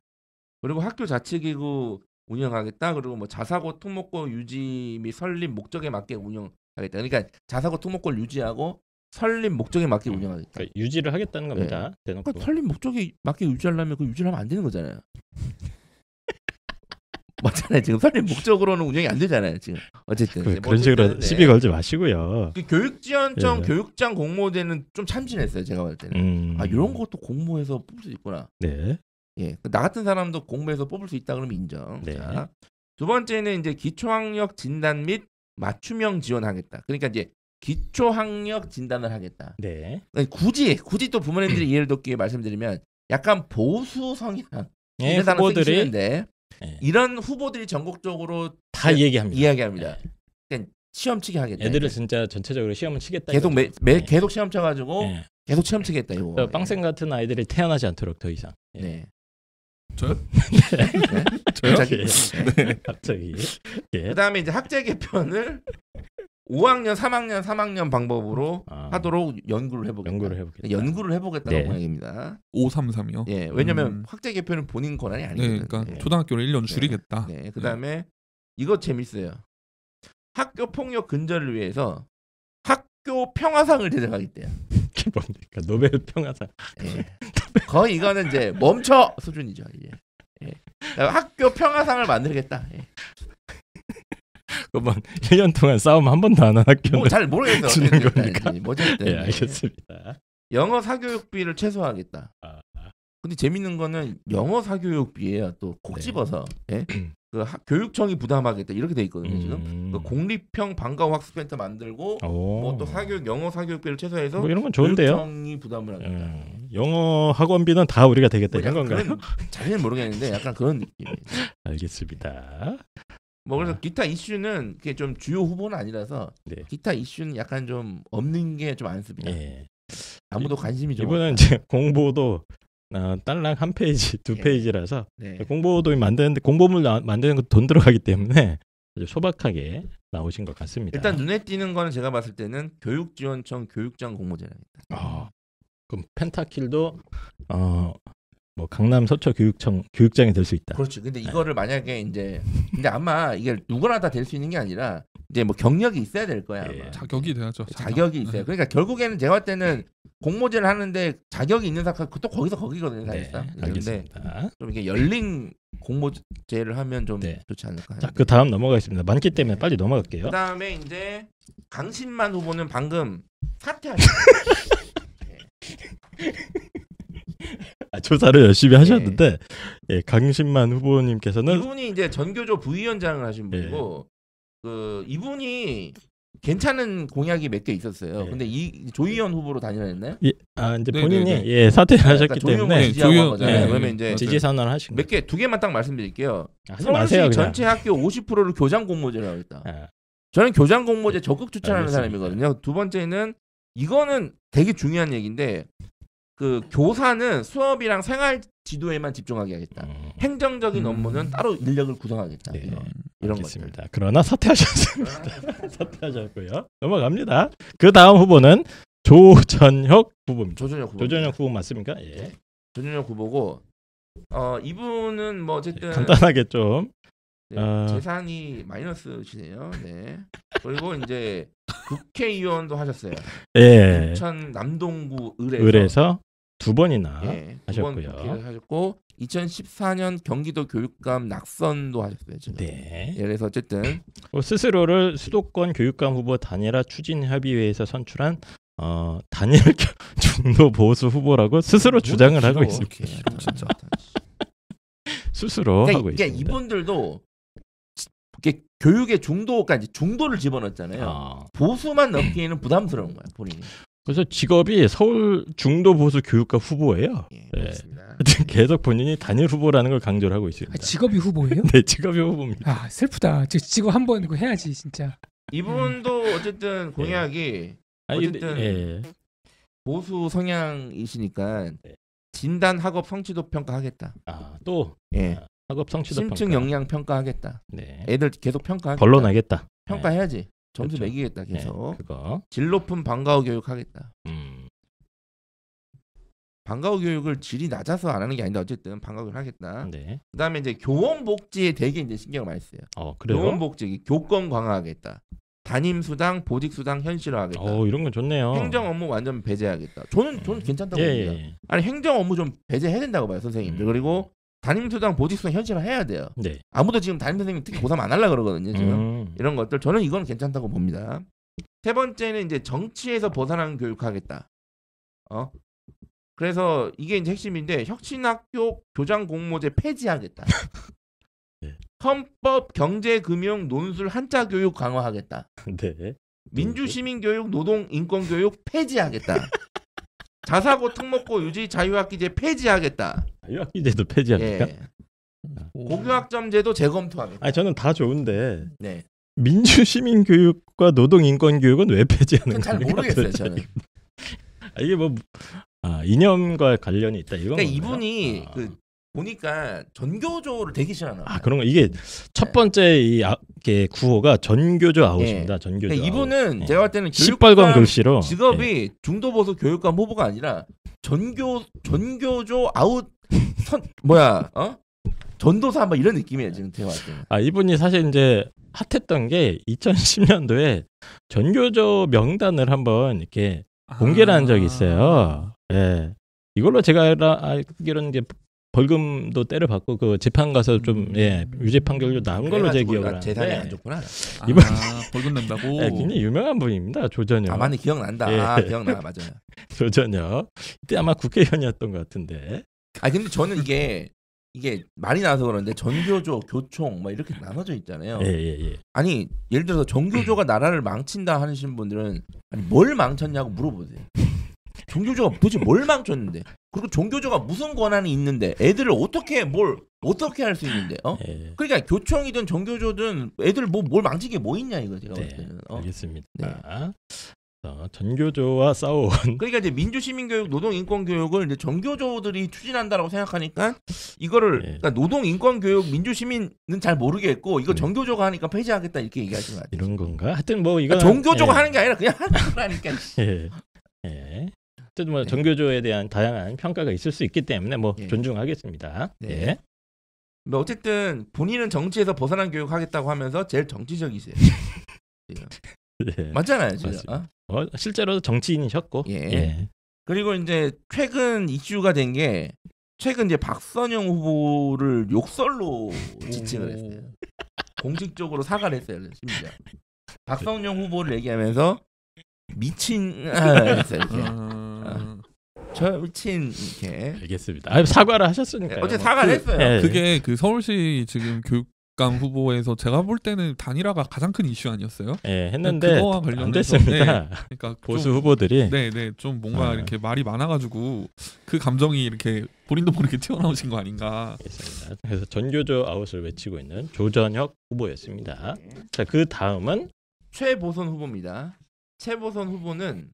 그리고 학교 자치기구 운영하겠다. 그리고 뭐 자사고 특목고 유지 및 설립 목적에 맞게 운영하겠다. 그러니까 자사고 특목고를 유지하고 설립 목적에 맞게 음, 운영하겠다. 그러니까 유지를 하겠다는 예. 겁니다. 네. 대놓고. 그러니까 설립 목적에 맞게 유지하려면 그 유지를 하면 안 되는 거잖아요. 맞잖아요. 지금 설립 목적으로는 운영이 안 되잖아요. 지금 어쨌든 그, 네, 런 식으로 네. 시비 걸지 마시고요. 그 교육지원청 예. 교육장 공모제는 좀 참신했어요. 제가 볼 때는. 음... 아 이런 것도 공모해서 뽑을 수 있구나. 네. 예, 그 나 같은 사람도 공모해서 뽑을 수 있다 그러면 인정. 네. 자, 두 번째는 이제 기초학력 진단 및 맞춤형 지원하겠다. 그러니까 이제 기초학력 진단을 하겠다. 네. 굳이 굳이 또 부모님들이 이해를 돕기 위해 말씀드리면 약간 보수 성향 네, 후보들이 네. 이런 후보들이 전국적으로 다 얘기합니다. 네, 이야기합니다. 네. 그러니까 시험 치게 하겠다. 애들을 이제. 진짜 전체적으로 시험을 치겠다. 계속 매, 매 네. 계속 시험 쳐가지고 네. 계속 시험 치겠다 이거. 빵생 같은 아이들이 태어나지 않도록 더 이상. 예. 네. 저요? 네. 저요? 네. 갑자기. 예. 그다음에 이제 학제 개편을 5학년, 3학년, 3학년 방법으로 아. 하도록 연구를 해보겠다. 연구를 해보겠다. 연구를 해보겠다는 네. 모양입니다. 5 3 3요 예, 왜냐하면 음. 학제 개편은 본인 권한이 네, 아니거든요. 네, 그러니까 예. 초등학교를 1년 줄이겠다. 네, 네. 그다음에 이거 재밌어요. 학교 폭력 근절을 위해서 학교 평화상을 제작하겠대요. 뭡니까? 노벨 평화상. 예. 거의 이거는 이제 멈춰 수준이죠. 이제. 예. 그러니까 학교 평화상을 만들겠다. 예. 그만 1년 동안 싸움 한 번도 안 한 학교는 뭐, 잘 모르겠어. 주는 예, 예, 예, 거니까. 어든 예, 알겠습니다. 영어 사교육비를 최소화하겠다. 아. 근데 재밌는 거는 영어 사교육비에요. 또콕 네. 집어서 예? 그 하, 교육청이 부담하겠다 이렇게 돼 있거든요. 음. 지금 그 공립형 방과후 학습센터 만들고 뭐또 사교육 영어 사교육비를 최소화해서 뭐 이런 건 좋은데요. 교육청이 부담을 하겠다. 음. 영어 학원비는 다 우리가 되겠다 뭐 이런 건가요? 자세히 모르겠는데 약간 그런 느낌. 알겠습니다. 뭐 그래서 아. 기타 이슈는 그게 좀 주요 후보는 아니라서 네. 기타 이슈는 약간 좀 없는 게 좀 안습니다. 예. 아무도 관심이 좀 이번은 이제 공보도 어, 딸랑 한 페이지 두 예. 페이지라서 네. 공보도 만드는데 공보물 나, 만드는 것돈 들어가기 때문에 소박하게 나오신 것 같습니다. 일단 눈에 띄는 거는 제가 봤을 때는 교육지원청 교육장 공모제랍니다. 아, 그럼 펜타킬도 어, 뭐 강남 서초 교육청 교육장이 될 수 있다. 그렇죠. 근데 네. 이거를 만약에 이제 근데 아마 이게 누구나 다 될 수 있는 게 아니라 이제 뭐 경력이 있어야 될 거야. 예. 자격이 돼야죠. 예, 자격이 있어요. 네. 그러니까 결국에는 제가 볼 때는 공모제를 하는데 자격이 있는 사건 또 거기서 거기거든요. 네, 사실상. 네, 알겠습니다. 좀 이게 열린 공모제를 하면 좀 네. 좋지 않을까. 자, 그 다음 넘어가겠습니다. 많기 때문에 네. 빨리 넘어갈게요. 그다음에 이제 강신만 후보는 방금 사퇴하셨어요. 아, 조사를 열심히 하셨는데 예. 예, 강신만 후보님께서는 이분이 이제 전교조 부위원장을 하신 예. 분이고 그 이분이 괜찮은 공약이 몇 개 있었어요. 예. 근데 이 조희연 후보로 단일화나요 예, 아 이제 네, 본인이 네네네. 예사퇴 네, 하셨기 그러니까 때문에 네, 조희연 네. 그러면 이제 지지 선언을 하신 몇개 두 개만 딱 말씀드릴게요. 아, 하지 마세요. 전체 학교 50%를 교장 공모제로 하겠다. 아. 저는 교장 공모제 적극 추천하는 알겠습니다. 사람이거든요. 두 번째는 이거는 되게 중요한 얘기인데 그 교사는 수업이랑 생활 지도에만 집중하게 하겠다. 음. 행정적인 음. 업무는 따로 인력을 구성하겠다. 네. 이런, 것입니다. 그러나 사퇴하셨습니다. 사퇴하셨고요. 넘어갑니다. 그 다음 후보는 조전혁 후보입니다. 조전혁 후보. 조전혁 후보 맞습니까? 예. 조전혁 후보고 어 이분은 뭐 네, 어쨌든 간단하게 좀 네, 어... 재산이 마이너스시네요. 네. 그리고 이제 국회의원도 하셨어요. 예. 천 남동구 을에서, 을에서 두 번이나 예, 번 하셨고요. 국회를 하셨고 2014년 경기도 교육감 낙선도 하셨어요. 지금. 네. 예, 그래서 어쨌든 어, 스스로를 수도권 교육감 후보 단일화 추진 협의회에서 선출한 어, 단일 중도 보수 후보라고 스스로 뭐 주장을 하고 있습니다. 이렇게, 진짜. 스스로 그러니까, 하고 그러니까 있습니다. 이분들도 이게 교육의 중도까지 중도를 집어넣었잖아요. 어. 보수만 넘기에는 부담스러운 거야 본인이. 그래서 직업이 서울 중도 보수 교육과 후보예요. 예, 네. 계속 본인이 단일 후보라는 걸 강조를 하고 있습니다. 아, 직업이 후보예요? 네, 직업이 후보입니다. 아 슬프다. 직업 한 번 해야지 진짜. 이분도 음. 어쨌든 네. 공약이 예. 어쨌든 예. 보수 성향이시니까 네. 진단 학업 성취도 평가하겠다. 아또 예. 아, 학업 성취도 심층 평가. 역량 평가하겠다. 네. 애들 계속 평가. 벌론하겠다. 평가해야지. 점수 그렇 매기겠다 네, 계속. 네, 그거. 질 높은 방과후 교육 하겠다. 음. 방과후 교육을 질이 낮아서 안 하는 게 아닌데 어쨌든 방과후를 하겠다. 네. 그다음에 이제 교원 복지에 되게 이제 신경을 많이 써요. 어, 그래요? 교원 복지 교권 강화하겠다. 담임 수당, 보직 수당 현실화하겠다. 어, 이런 건 좋네요. 행정 업무 완전 배제하겠다. 저는 저는 음. 괜찮다고 예, 봅니다. 예, 예, 예. 아니 행정 업무 좀 배제해야 된다고 봐요, 선생님들. 음. 그리고 담임 교장 보직 수 현실화 해야 돼요. 네. 아무도 지금 담임 선생님 특히 보상 안 하려 그러거든요. 지금 음. 이런 것들 저는 이건 괜찮다고 봅니다. 세 번째는 이제 정치에서 벗어난 교육하겠다. 어? 그래서 이게 이제 핵심인데 혁신학교 교장 공모제 폐지하겠다. 네. 헌법 경제 금융 논술 한자 교육 강화하겠다. 네. 민주시민교육 노동 인권교육 폐지하겠다. 자사고 특목고 유지 자유학기제 폐지하겠다. 유학기제도 폐지합니까? 예. 고교학점제도 재검토합니다. 아 저는 다 좋은데 네. 민주시민교육과 노동인권교육은 왜 폐지하는 건가요? 잘 모르겠어요 저는. 아, 이게 뭐 아, 이념과 관련이 있다 이건. 그러니까 이분이 아. 그 보니까 전교조를 되게 싫어하는. 아 그런 거 이게 첫 번째 이 아, 구호가 전교조 아웃입니다. 네. 전교조. 그러니까 이분은 아웃. 제가 볼 때는 시뻘건 예. 글씨로 직업이 예. 중도보수 교육감 후보가 아니라 전교 전교조 아웃 선 뭐야 어 전도사 막 뭐 이런 느낌이에요 지금 대화 때. 아 이분이 사실 이제 핫했던 게 2010년도에 전교조 명단을 한번 이렇게 아. 공개를 한 적이 있어요. 예. 이걸로 제가 알기로는 이제 벌금도 때려 받고 그 재판 가서 좀 음. 예, 유죄 판결도 나온 걸로 제 기억을 하 재산이 안 좋구나. 아, 이번 아, 벌금 낸다고. 예, 굉장히 유명한 분입니다. 조전혁. 아, 많이 기억난다. 예. 아, 기억나. 맞아요. 조전혁. 이때 아마 국회의원이었던 것 같은데. 아 근데 저는 이게 이게 말이 나서 그런데 전교조, 교총 막 이렇게 나눠져 있잖아요. 예, 예, 예. 아니 예를 들어서 전교조가 음. 나라를 망친다 하시는 분들은 아니 뭘 망쳤냐고 물어보세요. 종교조가 도대체 뭘 망쳤는데? 그리고 종교조가 무슨 권한이 있는데? 애들을 어떻게 뭘 어떻게 할 수 있는데? 어? 예. 그러니까 교총이든 종교조든 애들 뭐 뭘 망친 게 뭐 있냐 이거 죠 네, 어? 알겠습니다. 네. 어, 전교조와 싸워온 그러니까 이제 민주시민교육 노동인권교육을 이제 전교조들이 추진한다라고 생각하니까 이거를 예. 그러니까 노동인권교육 민주시민은 잘 모르겠고 이거 음. 전교조가 하니까 폐지하겠다 이렇게 얘기하신 거 이런 건가 하여튼 뭐 이거 그러니까 전교조가 예. 하는 게 아니라 그냥 하는 거라니까 예. 예. 어쨌든 뭐 예. 전교조에 대한 다양한 평가가 있을 수 있기 때문에 뭐 예. 존중하겠습니다 네. 예. 근 뭐 어쨌든 본인은 정치에서 벗어난 교육하겠다고 하면서 제일 정치적이세요 예. 맞잖아요, 진짜. 어? 어? 실제로 정치인이셨고. 예. 예. 그리고 이제 최근 이슈가 된 게 최근 이제 박선영 후보를 욕설로 지칭을 했어요. 공식적으로 사과를 했어요, 심지어. 박선영 후보를 얘기하면서 미친 했어요, 저 미친 이렇게. 알겠습니다. 아, 사과를 하셨으니까. 어제 사과를 그, 했어요. 예. 그게 그 서울시 지금 교육 국감 후보에서 제가 볼 때는 단일화가 가장 큰 이슈 아니었어요? 예, 네, 했는데 그거와 관련해서 안 됐습니다. 네, 그러니까 보수 후보들이 네, 네, 좀 뭔가 어. 이렇게 말이 많아가지고 그 감정이 이렇게 본인도 모르게 튀어나오신 거 아닌가? 그렇습니다. 그래서 전교조 아웃을 외치고 있는 조전혁 후보였습니다. 자, 그 다음은 최보선 후보입니다. 최보선 후보는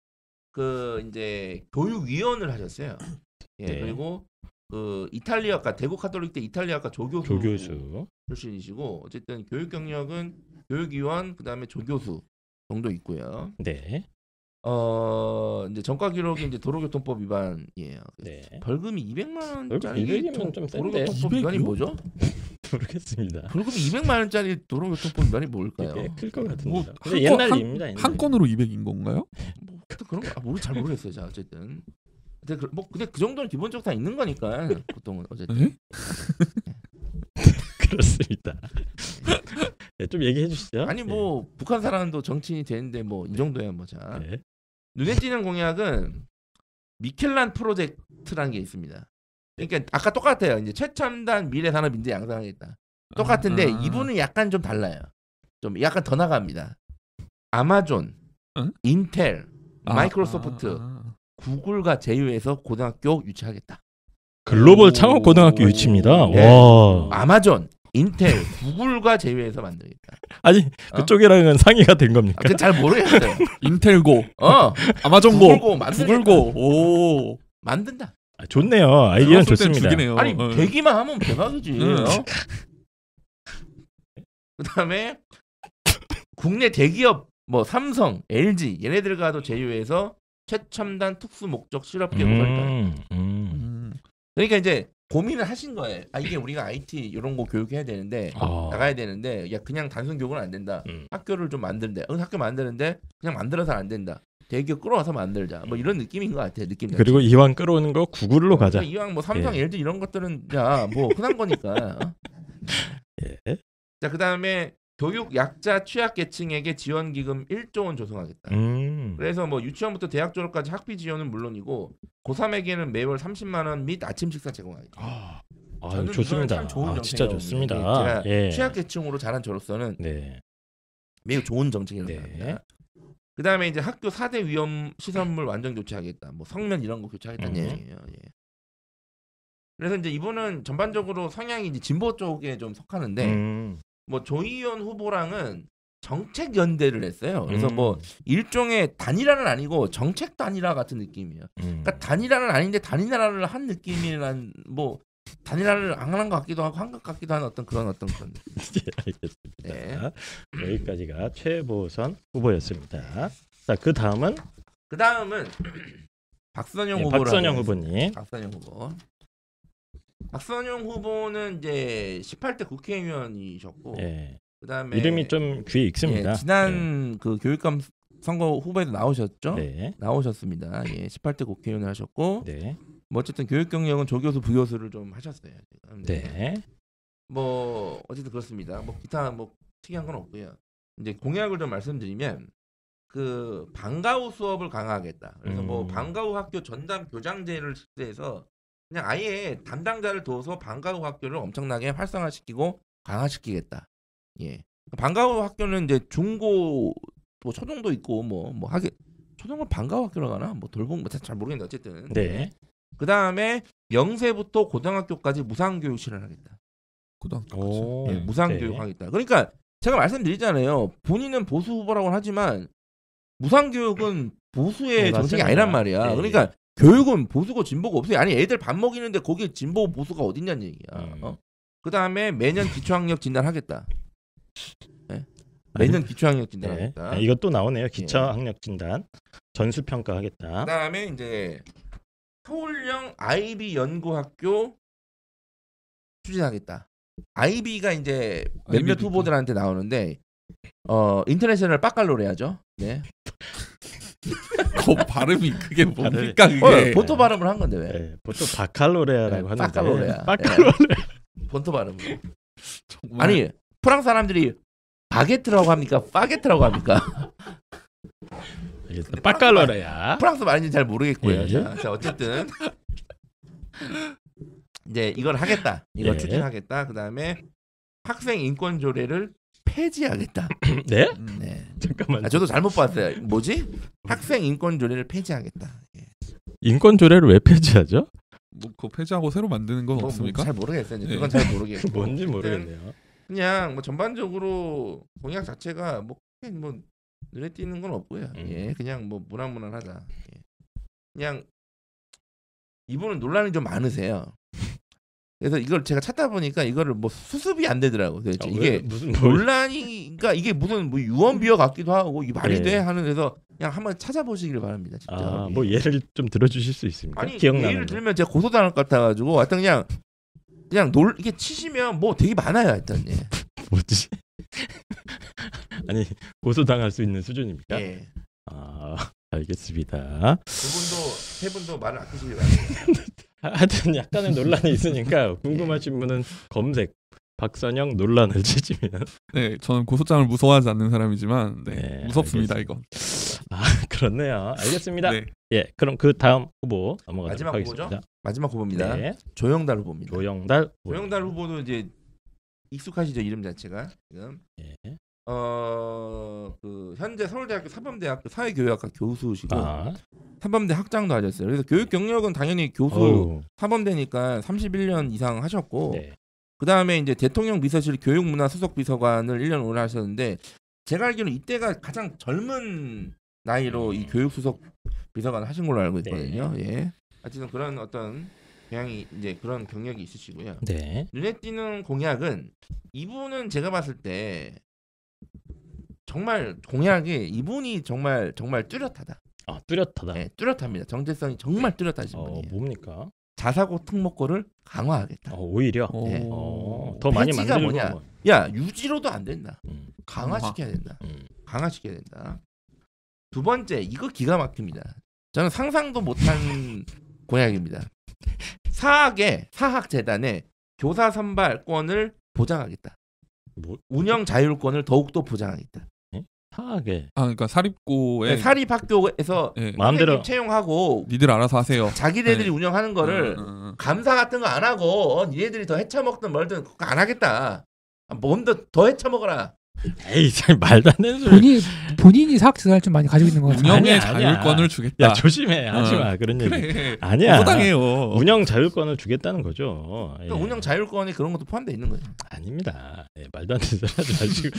그 이제 교육위원을 하셨어요. 예, 네. 그리고 그이탈리아가 대구 카톨릭때이탈리아가 조교수 조교수 출신이시고 어쨌든 교육 경력은 교육위원 그다음에 조교수 정도 있고요. 네. 어 이제 전과 기록이 이제 도로교통법 위반이에요. 네. 벌금이 200만 원짜리 2 0좀 도로교통법 위반이 뭐죠? 모르겠습니다. 벌금 200만 원짜리 도로교통법 위반이 뭘까요? 클것 같은데. 뭐, 옛날 입니다 한, 한 건으로 200인 건가요? 뭐 그런 거 아, 모르 잘 모르겠어요. 자 어쨌든 근데 그, 뭐 근데 그 정도는 기본적으로 다 있는 거니까 보통은 어쨌든. 예. 그렇습니다. 네, 좀 얘기해 주시죠. 아니 뭐 네. 북한 사람도 정치인이 되는데 뭐이 네. 정도야 뭐 자. 네. 눈에 띄는 공약은 미켈란 프로젝트라는 게 있습니다. 네. 그러니까 아까 똑같아요. 이제 최첨단 미래 산업 인재 양성하겠다. 아, 똑같은데 아, 아. 이분은 약간 좀 달라요. 좀 약간 더 나갑니다. 아마존, 응? 인텔, 아, 마이크로소프트, 구글과 제휴해서 고등학교 유치하겠다. 글로벌 창업 고등학교 유치입니다. 네. 와. 아마존, 인텔, 구글과 제휴해서 만들겠다. 아니 어? 그쪽이랑은 어? 상의가 된 겁니까? 아, 잘 모르겠어요. 인텔고, 어, 아마존고, 구글고, 구글고, 오, 만든다. 아, 좋네요. 아이디어는 좋습니다. 죽이네요. 아니 어. 되기만 하면 대박이지. 네. 어? 그다음에 국내 대기업 뭐 삼성, LG 얘네들과도 제휴해서 최첨단 특수 목적 실업 음, 개발이다. 음, 음. 그러니까 이제 고민을 하신 거예요. 아 이게 우리가 IT 이런 거 교육해야 되는데 아. 나가야 되는데 야 그냥 단순 교육은 안 된다. 음. 학교를 좀 만들대. 응 학교 만드는데 그냥 만들어서 안 된다. 대기업 끌어와서 만들자. 뭐 이런 느낌인 것 같아요. 느낌. 그리고 자체. 이왕 끌어오는 거 구글로 그러니까 가자. 이왕 뭐 삼성, 예. LG 이런 것들은 야뭐 흔한 거니까. 예. 자 그다음에 교육 약자 취약계층에게 지원기금 1조 원 조성하겠다. 음. 그래서 뭐 유치원부터 대학 졸업까지 학비 지원은 물론이고 고3에게는 매월 30만 원 및 아침 식사 제공하겠다. 아, 아 좋습니다. 아, 진짜 좋습니다. 제가 예. 취약계층으로 자란 저로서는 네. 매우 좋은 정책이라고 네. 합니다. 그다음에 이제 학교 4대 위험 시설물 완전 교체하겠다. 뭐 성면 이런 거 교체하겠다는 음. 얘기예요. 예. 그래서 이제 이분은 전반적으로 성향이 이제 진보 쪽에 좀 속하는데 음. 뭐 조희연 후보랑은 정책 연대를 했어요. 그래서 음. 뭐 일종의 단일화는 아니고 정책 단일화 같은 느낌이에요. 음. 그러니까 단일화는 아닌데 단일화를 한 느낌이란 뭐 단일화를 안한것 같기도 하고 한 것 같기도 한 어떤 그런 어떤 그런. 네, 알겠습니다. 네. 음. 여기까지가 최보선 후보였습니다. 자, 그 다음은 그 다음은 박선영 네, 후보. 박선영 후보님. 박선영 후보. 박선영 후보는 이제 18대 국회의원이셨고 예. 그다음에 이름이 좀 귀에 익습니다. 예, 지난 예. 그 교육감 선거 후보에도 나오셨죠? 네. 나오셨습니다. 예, 18대 국회의원을 하셨고 네. 뭐 어쨌든 교육 경력은 조교수 부교수를 좀 하셨어요. 네. 네. 뭐 어쨌든 그렇습니다. 뭐 기타 뭐 특이한 건 없고요. 이제 공약을 좀 말씀드리면 그 방과후 수업을 강화하겠다. 그래서 뭐 음. 뭐 방과후 학교 전담 교장제를 실시해서 그냥 아예 담당자를 둬서 방과후 학교를 엄청나게 활성화시키고 강화시키겠다. 예. 그러니까 방과후 학교는 이제 중고 뭐 초등도 있고 뭐뭐 뭐 하게 초등을 방과후 학교로 가나 뭐 돌봄 뭐잘 모르겠는데 어쨌든. 네. 예. 그 다음에 영세부터 고등학교까지 무상교육 실현하겠다. 고등학교. 예, 무상교육하겠다. 네. 그러니까 제가 말씀드리잖아요. 본인은 보수 후보라고 하지만 무상교육은 보수의 네, 정책이 아니란 말이야. 네, 네. 그러니까 교육은 보수고 진보가 없어요. 아니 애들 밥 먹이는데 거기에 진보 보수가 어딨냐는 얘기야. 음. 어? 그 다음에 매년 예? 아, 기초학력 진단하겠다. 네? 매년 기초학력 진단하겠다. 네. 이것도 나오네요. 예. 기초학력 진단 전수 평가하겠다. 그 다음에 이제 서울형 아이비 연구학교 추진하겠다. 아이비가 이제 몇몇 i b 후보들한테 나오는데 어 인터내셔널 빠깔로래 해야죠. 네. 그 발음이 그게 뭡니까 그게? 어, 본토 네. 네. 발음을 한 건데 왜? 네, 보통 바칼로레아라고 네, 하는데. 바칼로레아. 바칼로레. 본토 발음. 정말... 아니 프랑스 사람들이 바게트라고 합니까? 파게트라고 합니까? 바칼로레야. 프랑스 말인지 잘 모르겠고요. 예. 자, 어쨌든 이제 이걸 하겠다. 이걸 예. 추진하겠다. 그 다음에 학생 인권 조례를 폐지하겠다. 네? 음, 네. 잠깐만. 아, 저도 잘못 봤어요. 뭐지? 학생 인권 조례를 폐지하겠다. 예. 인권 조례를 왜 폐지하죠? 뭐그 폐지하고 새로 만드는 건 어, 뭐, 없습니까? 잘 모르겠어요. 예. 그건 잘 모르겠고. 뭔지 네. 모르겠네요. 그냥 뭐 전반적으로 공약 자체가 뭐, 뭐 눈에 띄는 건 없고요. 음. 예, 그냥 뭐 무난무난하다. 예. 그냥 이분은 논란이 좀 많으세요. 그래서 이걸 제가 찾다 보니까 이거를 뭐 수습이 안 되더라고. 도대체. 아, 이게 무슨 뭘... 논란이 니까 이게 무슨 뭐 유언비어 같기도 하고 이 말이 네. 돼 하는 데서 그냥 한번 찾아보시길 바랍니다. 진짜. 아, 예. 뭐 예를 좀 들어주실 수 있습니까? 아니 기억나는 예를 거. 들면 제가 고소당할 것 같아가지고 하여튼 그냥 그냥 놀 이게 치시면 뭐 되게 많아요 하여튼. 예. 뭐지? 아니 고소당할 수 있는 수준입니까? 예. 아 알겠습니다. 두 분도 세 분도 말을 아끼시길 바랍니다. 하여튼 약간의 논란이 있으니까 궁금하신 분은 검색 박선영 논란을 치시면 네 저는 고소장을 무서워하지 않는 사람이지만 네, 네 무섭습니다 알겠습니다. 이거 아 그렇네요 알겠습니다 네. 예 그럼 그 다음 후보 넘어가도록 마지막 하겠습니다 후보죠? 마지막 후보입니다 네. 조영달 후보입니다 조영달 후보. 조영달 후보도 이제 익숙하시죠 이름 자체가 지금 예. 어, 그 현재 서울대학교 사범대학교 사회교육학과 교수시고 아. 사범대 학장도 하셨어요. 그래서 교육 경력은 당연히 교수 어 사범대니까 31년 이상 하셨고 네. 그 다음에 이제 대통령 비서실 교육문화수석비서관을 1년 오래 하셨는데 제가 알기로 이때가 가장 젊은 나이로 이 음. 교육수석 비서관 하신 걸로 알고 있거든요. 네. 예. 하여튼 그런 어떤 경향이 이제 그런 경력이 있으시고요. 네. 눈에 띄는 공약은 이분은 제가 봤을 때 정말 공약이 이분이 정말 정말 뚜렷하다. 아 뚜렷하다. 네, 뚜렷합니다. 정체성이 정말 네. 뚜렷하신 어, 분이에요. 뭡니까? 자사고 특목고를 강화하겠다. 어, 오히려 네. 어, 더 많이 만들고 뭐냐? 야 유지로도 안 된다. 음. 강화시켜야 된다. 음. 강화시켜야 된다. 두 번째 이거 기가 막힙니다. 저는 상상도 못한 공약입니다. 사학의 사학 재단의 교사 선발권을 보장하겠다. 뭐? 운영 자율권을 더욱더 보장하겠다. 상하게아 그러니까 사립고에 네, 사립학교에서 네. 마음대로 채용하고 니들 알아서 하세요. 자기네들이 네. 운영하는 거를 음, 음, 음. 감사 같은 거 안 하고 어, 니네들이 더 해쳐먹든 뭘든 그거 안 하겠다. 아, 뭔더더 해쳐먹어라. 에이, 말도 안 되는 소리. 본인 본인이 사학 재산을 좀 많이 가지고 있는 것같아 운영의 자율권을 주겠다. 야 조심해, 어. 하지 마 그런 그래. 얘기. 아니야. 호당해요. 운영 자율권을 주겠다는 거죠. 그러니까 예. 운영 자율권이 그런 것도 포함돼 있는 거예 아닙니다. 예, 말도 안 되는 소리 하지 마시고.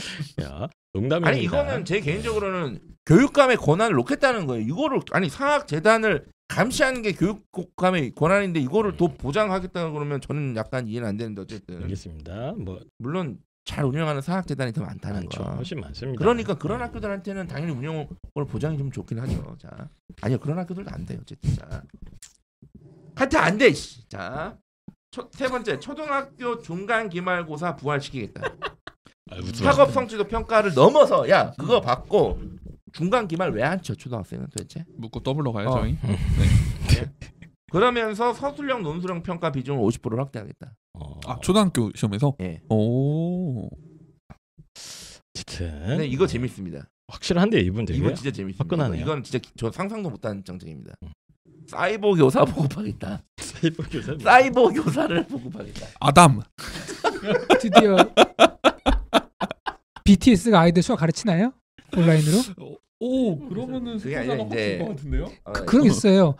야, 농담입 아니 이거는 제 개인적으로는 교육감의 권한을 놓겠다는 거예요. 이거를 아니 사학 재단을 감시하는 게 교육감의 권한인데 이거를 더 보장하겠다 그러면 저는 약간 이해는 안 되는데 어쨌든 알겠습니다. 뭐 물론 잘 운영하는 사학재단이 더 많다는 거죠 아, 그렇죠. 훨씬 많습니다. 그러니까 그런 학교들한테는 당연히 운영을 보장이 좀 좋긴 하죠. 자, 아니요 그런 학교들도 안 돼요. 어쨌든 자, 하여튼 안 돼. 씨. 자, 초, 세 번째 초등학교 중간 기말고사 부활시키겠다. 아, 학업 성취도 평가를 넘어서 야 그거 받고 중간 기말 왜안쳐 초등학생은 도대체? 묻고 더블로 가요 어. 저희. 네. 그러면서 서술형 논술형 평가 비중을 50%로 확대하겠다. 어... 아 초등학교 시험에서. 예. 오. 어쨌든 근 이거 재밌습니다. 확실한데 이분 되게. 이분 진짜 재밌습니다. 화끈하네요. 이건 진짜 저 상상도 못한 정책입니다 음. 사이버 교사 보급하겠다. 사이버 교사. 사이버 교사를 보급하겠다. 아담. 드디어 BTS가 아이들 수학 가르치나요? 온라인으로? 오 그러면은 그게 아니라 생각보다 이제- 훨씬 것 같은데요? 어, 그, 그런 게 있어요.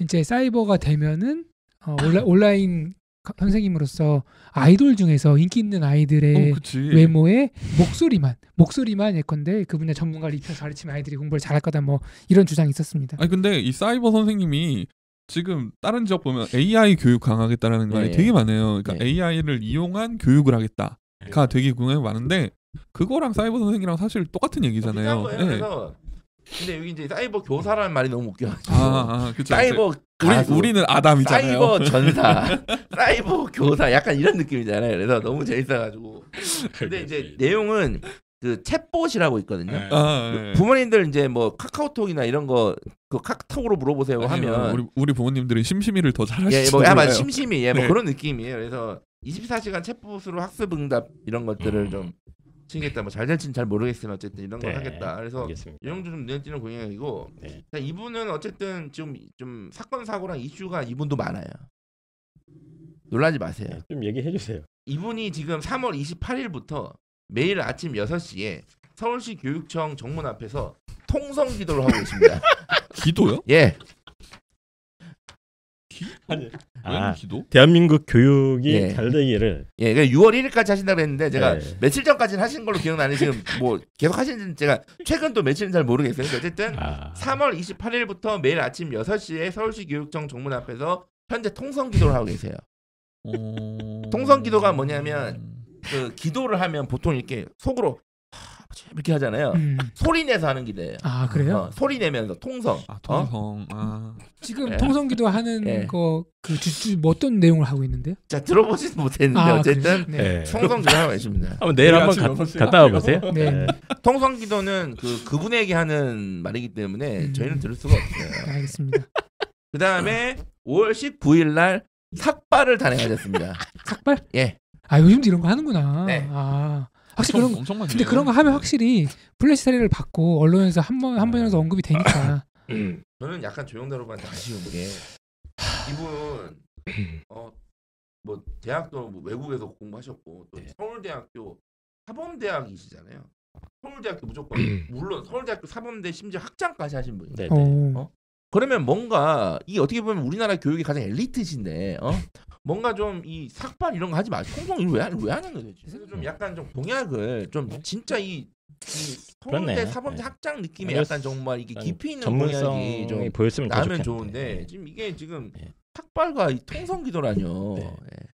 이제 사이버가 되면은 어, 온라, 온라인 선생님으로서 아이돌 중에서 인기 있는 아이들의 어, 외모에 목소리만 목소리만 예컨대 그분의 전문가를 입혀서 가르치면 아이들이 공부를 잘할 거다 뭐 이런 주장이 있었습니다. 아니 근데 이 사이버 선생님이 지금 다른 지역 보면 AI 교육 강화하겠다라는 말이 네. 되게 많아요. 그러니까 네. 예. AI를 이용한 교육을 하겠다가 예. 되게 굉장히 많은데 그거랑 사이버 선생이랑 사실 똑같은 얘기잖아요. 네. 그래서 근데 여기 이제 사이버 교사라는 말이 너무 웃겨가 아, 아, 아, 그쵸, 사이버 가수, 우리 우리는 아담이잖아요. 사이버 전사, 사이버 교사 약간 이런 느낌이잖아요. 그래서 너무 재밌어가지고 근데 이제 내용은 그 챗봇이라고 있거든요. 네. 아, 네. 아, 네. 부모님들 이제 뭐 카카오톡이나 이런 거 그카톡으로 물어보세요 아니, 하면 우리, 우리 부모님들은 심심이를 더잘하시잖 예, 뭐, 아마 심심이 예, 뭐 네. 그런 느낌이에요. 그래서 24시간 챗봇으로 학습 응답 이런 것들을 음. 좀 치겠다. 뭐 잘 될지는 잘 모르겠으나 어쨌든 이런 걸 네, 하겠다. 그래서 알겠습니다. 이용도좀 눈에 띄는 공약이고 네. 자, 그러니까 이분은 어쨌든 지금 좀 사건 사고랑 이슈가 이분도 많아요. 놀라지 마세요. 네, 좀 얘기해 주세요. 이분이 지금 3월 28일부터 매일 아침 6시에 서울시 교육청 정문 앞에서 통성 기도를 하고 있습니다. 기도요? 예. 기도? 아니, 아, 기도? 대한민국 교육이 예. 잘 되기를. 예, 그러니까 6월 1일까지 하신다 그랬는데 제가 예. 며칠 전까지는 하신 걸로 기억나는데 지금 뭐 계속 하시는 제가 최근 또 며칠은 잘 모르겠어요. 그러니까 어쨌든 아. 3월 28일부터 매일 아침 6시에 서울시 교육청 정문 앞에서 현재 통성 기도를 하고 계세요. 어. 통성 기도가 뭐냐면 그 기도를 하면 보통 이렇게 속으로 이렇게 하잖아요. 음. 소리 내서 하는 기도예요. 아 그래요? 어, 소리 내면서 통성. 아 통성. 어? 아. 지금 네. 통성기도 하는 네. 예. 거그 주주 어떤 내용을 하고 있는데요? 자들어보지 못했는데 아, 어쨌든 네. 통성기도 하고 있습니다. 한번 내일 한번 가, 갔다 와보세요. 네. 네. 통성기도는 그 그분에게 하는 말이기 때문에 음. 저희는 들을 수가 없어요. 네, 알겠습니다. 그 다음에 5월 19일 날 삭발을 단행하셨습니다. 삭발? 예. 아 요즘도 이런 거 하는구나. 네. 아. 확실히 엄청, 그런 엄청 근데 그런 거 하면 네. 확실히 플래시 사례를 받고 언론에서 한 번 한 번이라도 언급이 되니까. 음. 저는 약간 조용대로 봤는데 아쉬운 게 이분 어 뭐 대학도 뭐 외국에서 공부하셨고 또 네. 서울대학교 사범대학이시잖아요. 서울대학교 무조건 물론 서울대학교 사범대 심지어 학장까지 하신 분이에요. 네, 네. 어. 어. 그러면 뭔가 이 어떻게 보면 우리나라 교육이 가장 엘리트신데 어? 뭔가 좀 이 삭발 이런 거 하지 마세요. 통 이거 왜왜 하는 거지? 그래서 좀 음. 약간 좀 공약을 좀 어? 진짜 이, 서울대 사범대 네. 학장 느낌의 이 약간 정말 이게 깊이 있는 전문성이 좀 보였으면 나면 좋은데 예. 지금 이게 지금 네. 삭발과 이 통성기도라뇨. 네. 예.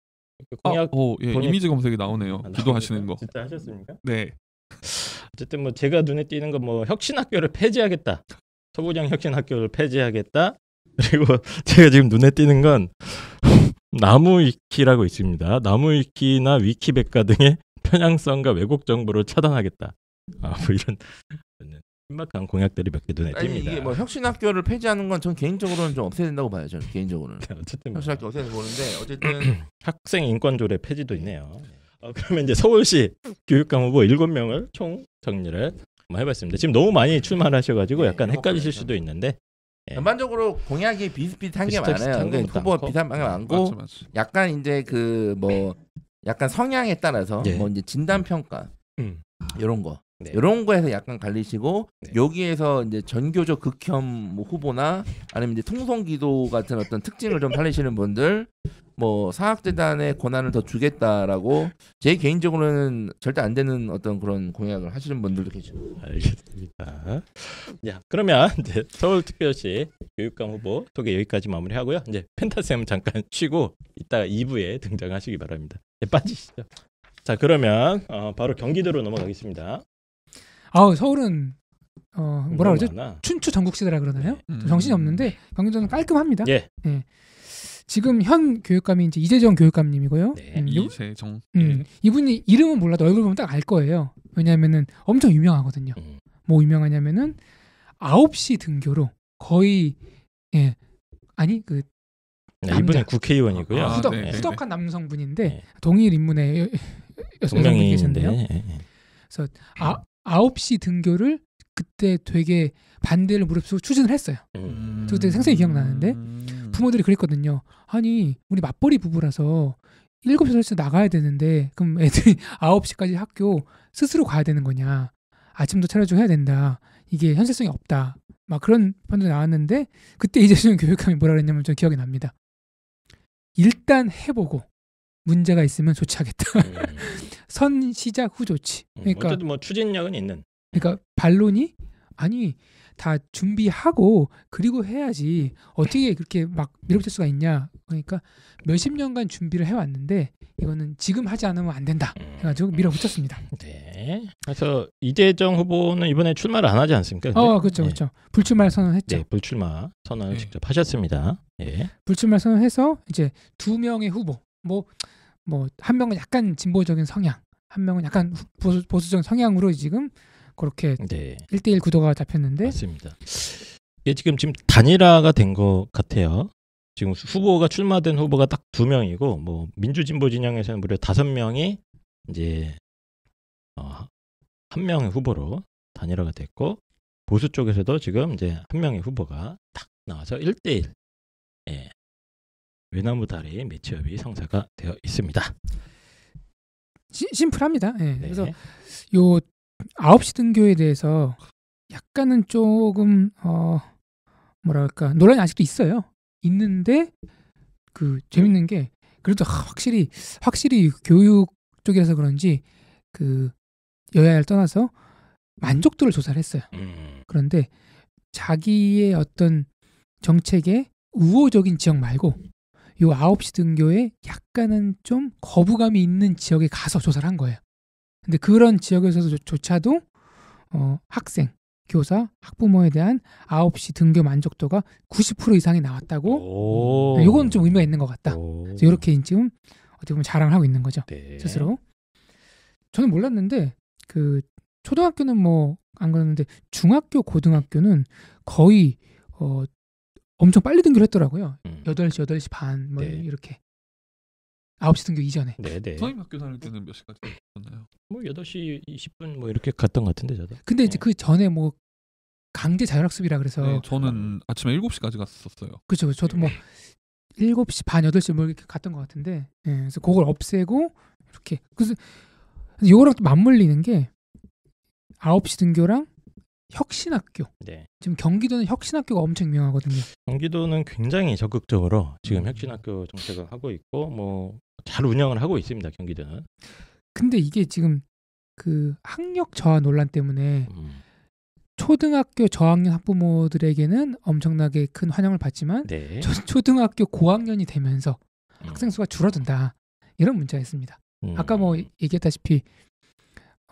그 공약 아, 오, 어, 예, 번역- 이미지 검색이 나오네요. 안 아, 기도하시는 거. 진짜 하셨습니까? 네. 어쨌든 뭐 제가 눈에 띄는 건 뭐 혁신학교를 폐지하겠다. 서부장 혁신학교를 폐지하겠다. 그리고 제가 지금 눈에 띄는 건 나무위키라고 있습니다. 나무위키나 위키백과 등의 편향성과 왜곡 정보를 차단하겠다. 아, 뭐 이런 신박한 공약들이 몇 개 눈에 띕니다. 이게 뭐 혁신학교를 폐지하는 건 전 개인적으로는 좀 없애야 된다고 봐요. 저는 개인적으로는. 어쨌든 혁신학교 없애야 보는데 어쨌든 학생 인권 조례 폐지도 있네요. 어, 그러면 이제 서울시 교육감 후보 7명을 총 정리를 해봤습니다. 지금 너무 많이 출마하셔가지고 네, 약간 헷갈리실 수도 있는데 예. 전반적으로 공약이 비슷비슷한 게 많아요. 그러니까 후보 많 비슷한 방향 많고 맞죠, 맞죠. 약간 이제 그 뭐 약간 성향에 따라서 예. 뭐 이제 진단 평가 음. 이런 거 네. 이런 거에서 약간 갈리시고 네. 여기에서 이제 전교조 극혐 뭐 후보나 아니면 이제 통성기도 같은 어떤 특징을 좀 살리시는 분들 뭐 사학재단의 권한을 더 주겠다라고 제 개인적으로는 절대 안 되는 어떤 그런 공약을 하시는 분들도 계시고 알겠습니다. 야 그러면 이제 서울특별시 교육감 후보 소개 여기까지 마무리하고요. 이제 펜타쌤 잠깐 쉬고 이따 2부에 등장하시기 바랍니다. 네, 빠지시죠. 자 그러면 어, 바로 경기도로 넘어가겠습니다. 아 서울은 어 뭐라 그러죠? 많아. 춘추 전국시대라 그러나요? 음. 정신이 없는데 경기도는 깔끔합니다. 예. 예. 지금 현 교육감이 이제 이재정 교육감님이고요. 네. 음, 이재정. 음, 예. 이분이 이름은 몰라도 얼굴 보면 딱 알 거예요. 왜냐하면은 엄청 유명하거든요. 음. 뭐 유명하냐면은 9시 등교로 거의 예 아니 그 네, 이분은 국회의원이고요. 아, 후덕, 네, 네. 한 남성분인데 네. 동일 인문의 여, 동명이 계신데요. 예, 예. 그래서 아, 9시 등교를 그때 되게 반대를 무릅쓰고 추진을 했어요. 음. 저 그때 생생히 기억나는데 음. 부모들이 그랬거든요. 아니 우리 맞벌이 부부라서 7시 8시 나가야 되는데 그럼 애들이 9시까지 학교 스스로 가야 되는 거냐. 아침도 차려주고 해야 된다. 이게 현실성이 없다. 막 그런 판도 나왔는데 그때 이재준 교육감이 뭐라 그랬냐면 좀 기억이 납니다. 일단 해보고 문제가 있으면 조치하겠다. 음. 선 시작 후 조치. 음, 뭐 그러니까 어쨌든 뭐 추진력은 있는. 그러니까 반론이 아니 다 준비하고 그리고 해야지 어떻게 그렇게 막 밀어붙일 수가 있냐. 그러니까 몇십 년간 준비를 해왔는데 이거는 지금 하지 않으면 안 된다. 음. 해가지고 밀어붙였습니다. 네. 그래서 이재정 후보는 이번에 출마를 안 하지 않습니까? 근데? 어, 그렇죠, 그렇죠. 네. 불출마 선언했죠. 네, 불출마 선언을 네. 직접 하셨습니다. 예. 불출마 선언해서 이제 두 명의 후보, 뭐뭐한 명은 약간 진보적인 성향, 한 명은 약간 보수, 보수적인 성향으로 지금 그렇게 네. 1대1 구도가 잡혔는데 맞습니다. 이게 지금 지금 단일화가 된 것 같아요. 지금 후보가 출마된 후보가 딱 두 명이고 뭐 민주진보 진영에서는 무려 다섯 명이 이제 어, 한 명의 후보로 단일화가 됐고 보수 쪽에서도 지금 이제 한 명의 후보가 딱 나와서 1대1 예, 외나무 다리에 매치업이 성사가 되어 있습니다. 시, 심플합니다. 네. 네. 그래서 요 아홉 시 등교에 대해서 약간은 조금 어 뭐랄까 논란이 아직도 있어요. 있는데 그 재밌는 게 그래도 확실히 확실히 교육 쪽에서 그런지 그 여야를 떠나서 만족도를 조사를 했어요. 음. 그런데 자기의 어떤 정책에 우호적인 지역 말고 요 아홉 시 등교에 약간은 좀 거부감이 있는 지역에 가서 조사를 한 거예요. 근데 그런 지역에서조차도 어, 학생, 교사, 학부모에 대한 아홉 시 등교 만족도가 90% 이상이 나왔다고. 네, 요건 좀 의미가 있는 것 같다. 그래서 이렇게 지금 어떻게 보면 자랑을 하고 있는 거죠. 네. 스스로. 저는 몰랐는데 그 초등학교는 뭐 안 그러는데 중학교, 고등학교는 거의 어, 엄청 빨리 등교를 했더라고요. 음. 8시, 8시 반, 뭐 네. 이렇게. 9시 등교 이전에. 네네. 선임 학교 다닐 때는 몇 시까지 했나요뭐 8시 20분 뭐 이렇게 갔던 것 같은데 저도. 근데 이제 네. 그 전에 뭐 강제 자율학습이라 그래서 네, 저는 아침에 7시까지 갔었어요. 그렇죠. 저도 뭐 7시 반, 8시 뭐 이렇게 갔던 것 같은데. 네, 그래서 그걸 없애고 이렇게. 그래서 요거랑 또 맞물리는 게 9시 등교랑 혁신학교. 네. 지금 경기도는 혁신학교가 엄청 유명하거든요. 경기도는 굉장히 적극적으로 지금 음. 혁신학교 정책을 하고 있고 뭐 잘 운영을 하고 있습니다. 경기도는. 근데 이게 지금 그 학력 저하 논란 때문에 음. 초등학교 저학년 학부모들에게는 엄청나게 큰 환영을 받지만 네. 초등학교 고학년이 되면서 음. 학생 수가 줄어든다 이런 문제가 있습니다. 음. 아까 뭐 음. 얘기했다시피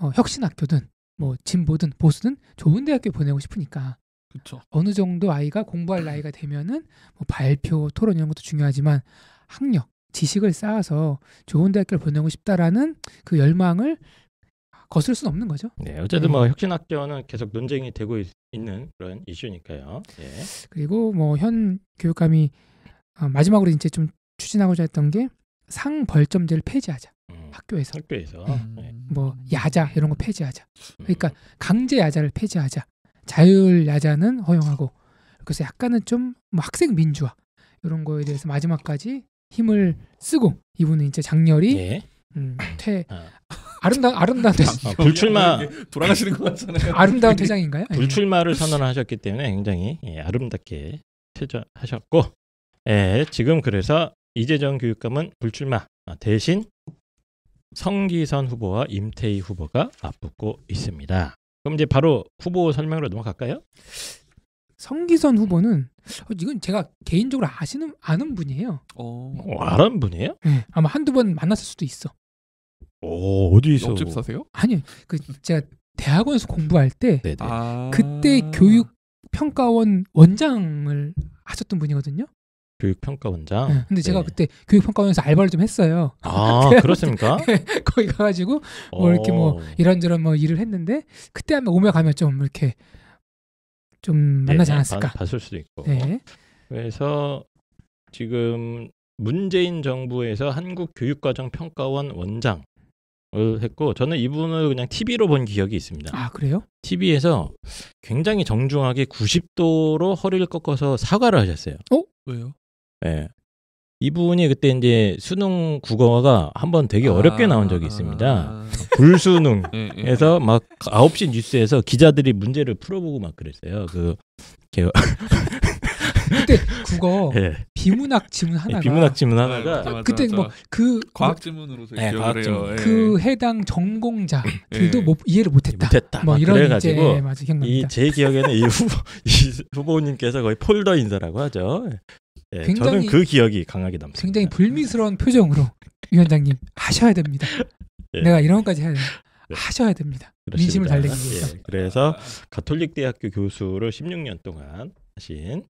어, 혁신학교든 뭐 진보든 보수든 좋은 대학교 보내고 싶으니까 그쵸. 어느 정도 아이가 공부할 나이가 되면은 뭐 발표 토론 이런 것도 중요하지만 학력 지식을 쌓아서 좋은 대학교를 보내고 싶다라는 그 열망을 거슬 수는 없는 거죠. 네, 어쨌든 뭐 네. 뭐 혁신학교는 계속 논쟁이 되고 있, 는 그런 이슈니까요. 예. 그리고 뭐 현 교육감이 어, 마지막으로 이제 좀 추진하고자 했던 게 상벌점제를 폐지하자. 음. 음. 학교에서. 학교에서. 음. 네. 뭐 야자 이런 거 폐지하자. 음. 그러니까 강제 야자를 폐지하자. 자율 야자는 허용하고. 그래서 약간은 좀뭐 학생 민주화 이런 거에 대해서 마지막까지 힘을 쓰고 이분은 이제 장렬히 예. 음, 퇴 어. 아름다 운 아름다운 퇴 아, 불출마 뭐 돌아가시는 것 같잖아요. 아름다운 퇴장인가요? 불출마를 선언하셨기 때문에 굉장히 예, 아름답게 퇴장하셨고 예, 지금 그래서 이재정 교육감은 불출마 아, 대신 성기선 후보와 임태희 후보가 맞붙고 있습니다. 그럼 이제 바로 후보 설명으로 넘어갈까요? 성기선 후보는 어, 이건 제가 개인적으로 아시는 아는 분이에요. 어, 어 아는 분이에요? 네, 아마 한두 번 만났을 수도 있어. 오, 어, 어디서? 옆집 사세요? 아니요. 그 제가 대학원에서 공부할 때 네네. 아. 그때 아... 교육 평가원 원장을 하셨던 분이거든요. 교육평가원장. 네. 근데 제가 네. 그때 교육평가원에서 알바를 좀 했어요. 아 그렇습니까? 네, 네, 거기 가가지고 뭐 이렇게 뭐 어. 이런저런 뭐 일을 했는데 그때 한번 오며 가며좀 이렇게 좀 만나지 않았을까. 반, 봤을 수도 있고. 네. 그래서 지금 문재인 정부에서 한국 교육과정평가원 원장. 했고 저는 이분을 그냥 TV로 본 기억이 있습니다. 아 그래요? TV에서 굉장히 정중하게 90도로 허리를 꺾어서 사과를 하셨어요. 어? 왜요? 예. 이분이 그때 이제 수능 국어가 한 번 되게 아, 어렵게 나온 적이 있습니다. 아, 불수능에서 예, 예. 막 9시 뉴스에서 기자들이 문제를 풀어보고 막 그랬어요. 그 개... 그때 국어 네. 비문학 지문 하나가 네, 비문학 지문 네, 하나가 맞아, 맞아, 그때 뭐 그 과학 지문으로 네, 과학 지문. 그 해당 전공자들도 뭐 이해를 못했다. 못했다. 뭐 이런 그래가지이제 기억에는 이 후보 이 후보님께서 거의 폴더 인사라고 하죠. 예, 굉장히, 저는 그 기억이 강하게 남습니다. 굉장히 예. 불미스러운 표정으로 위원장님 하셔야 됩니다. 예. 내가 이런 것까지 해야 된 네. 하셔야 됩니다. 민심을 달래기 예, 위해서. 예, 그래서 가톨릭 대학교 교수를 16년 동안 하신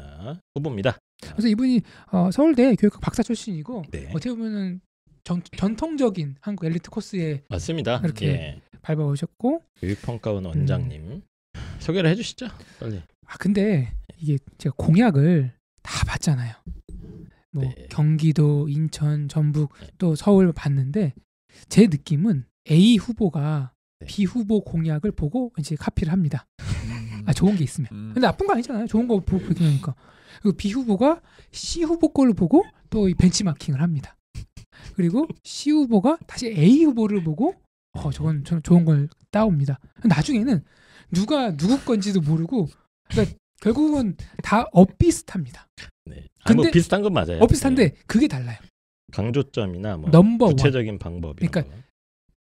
어, 후보입니다. 그래서 이분이 어, 서울대 교육학 박사 출신이고 네. 어떻게 보면은 전, 전통적인 한국 엘리트 코스에 맞습니다. 이렇게 예. 밟아오셨고 교육평가원 원장님 음. 소개를 해주시죠. 빨리. 아 근데 이게 제가 공약을 다 봤잖아요. 뭐 네. 경기도, 인천, 전북 또 서울 봤는데 제 느낌은 A 후보가 네. B 후보 공약을 보고 이제 카피를 합니다. 음. 아 좋은 게 있으면. 음. 근데 나쁜 거 아니잖아요. 좋은 거 보고 그러니까. 그리고 B 후보가 C 후보 걸 보고 또이 벤치마킹을 합니다. 그리고 C 후보가 다시 A 후보를 보고 어 저건 저 좋은 걸 따옵니다. 나중에는 누가 누구 건지도 모르고 그러니까 결국은 다 엇비슷합니다. 네. 뭐 근데 뭐 비슷한 건 맞아요. 엇비슷한데 네. 그게 달라요. 강조점이나 뭐 넘버 구체적인 방법 그러니까 거는. 뭐.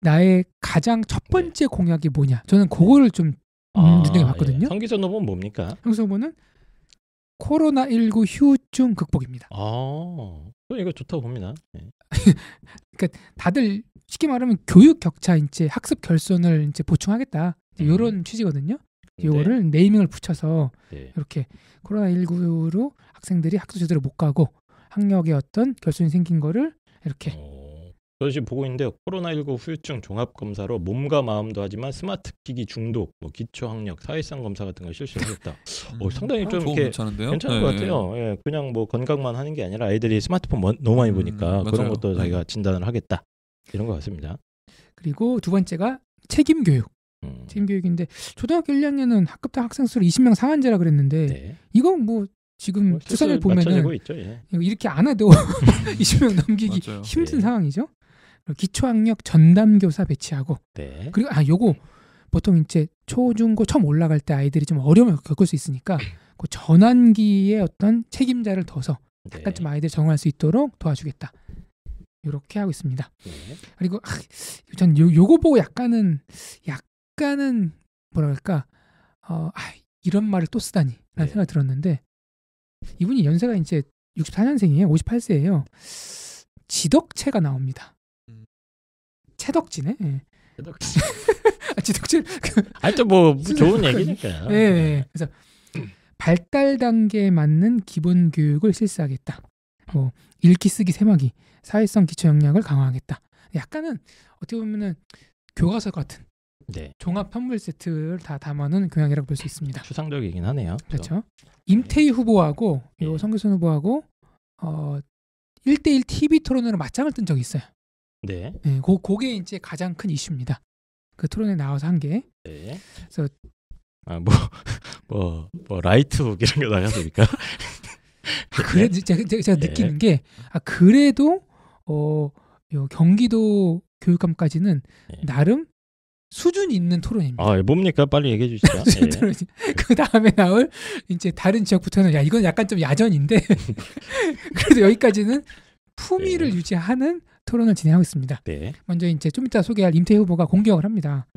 나의 가장 첫 네. 번째 네. 공약이 뭐냐. 저는 그거를 좀 아, 눈에 예. 봤거든요. 예. 성기선 호은 뭡니까? 성기선 호은 코로나 19 휴증 극복입니다. 아, 이거 좋다고 봅니다. 네. 그러니까 다들 쉽게 말하면 교육 격차 인제 학습 결손을 이제 보충하겠다 이제 음. 런 취지거든요. 네. 요거를 네. 이밍을 붙여서 네. 이렇게 코로나 19로 학생들이 학교 제대로 못 가고 학력에 어떤 결손이 생긴 거를 이렇게 어, 저 지금 보고 있는데 코로나19 후유증 종합 검사로 몸과 마음도 하지만 스마트 기기 중독, 뭐 기초 학력, 사회성 검사 같은 걸 실시했다. 어, 음. 상당히 아, 좀 이렇게 괜찮은데요? 괜찮은 네. 것 같아요. 예, 그냥 뭐 건강만 하는 게 아니라 아이들이 스마트폰 뭐, 너무 많이 음, 보니까 음, 그런 것도 자기가 네. 진단을 하겠다 이런 것 같습니다. 그리고 두 번째가 책임 교육. 음. 팀 교육인데 초등학교 1학년은 학급당 학생 수를 20명 상한제라 그랬는데 네. 이건 뭐 지금 뭐 추산을 보면은 있죠, 예. 이렇게 안 해도 20명 넘기기 힘든 예. 상황이죠. 기초학력 전담 교사 배치하고 네. 그리고 아 요거 보통 이제 초 중고 처음 올라갈 때 아이들이 좀 어려움을 겪을 수 있으니까 그 전환기에 어떤 책임자를 둬서 네. 약간 네. 좀 아이들 정할 수 있도록 도와주겠다. 이렇게 하고 있습니다. 네. 그리고 아, 전 요, 요거 보고 약간은 약 약간은 뭐랄까 어, 아, 이런 말을 또 쓰다니라는 네. 생각이 들었는데 이분이 연세가 이제 64년생이에요. 58세예요. 지덕체가 나옵니다. 음. 채덕지네. 예. 채덕지. 아, 지덕체. 하여튼 그 아, 뭐 좋은 얘기니까. 요 예, 예. 네. 그래서 발달 단계에 맞는 기본 교육을 실시하겠다. 뭐 읽기 쓰기 세마기 사회성 기초 역량을 강화하겠다. 약간은 어떻게 보면은 교과서 같은 네. 종합 선물 세트를 다 담아놓은 경향이라고볼 수 있습니다. 추상적이긴 하네요. 그렇죠. 임태희 네. 후보하고 예. 요 네. 성교순 후보하고 어 1대1 TV 토론으로 맞짱을 뜬 적이 있어요. 네. 네 고, 그게 이제 가장 큰 이슈입니다. 그 토론에 나와서 한 게. 네. 그래서 아 뭐뭐뭐 뭐, 뭐 라이트 이런 게 나갔으니까. 아, 그래 네. 제가, 제가 네. 느끼는 게 아, 그래도 어요 경기도 교육감까지는 네. 나름 수준 있는 토론입니다. 아, 예, 뭡니까? 빨리 얘기해 주시죠. 예. 예. 그 다음에 나올 이제 다른 지역부터는 야 이건 약간 좀 야전인데 그래도 여기까지는 품위를 네. 유지하는 토론을 진행하고 있습니다. 네. 먼저 이제 좀 이따 소개할 임태 후보가 공격을 합니다.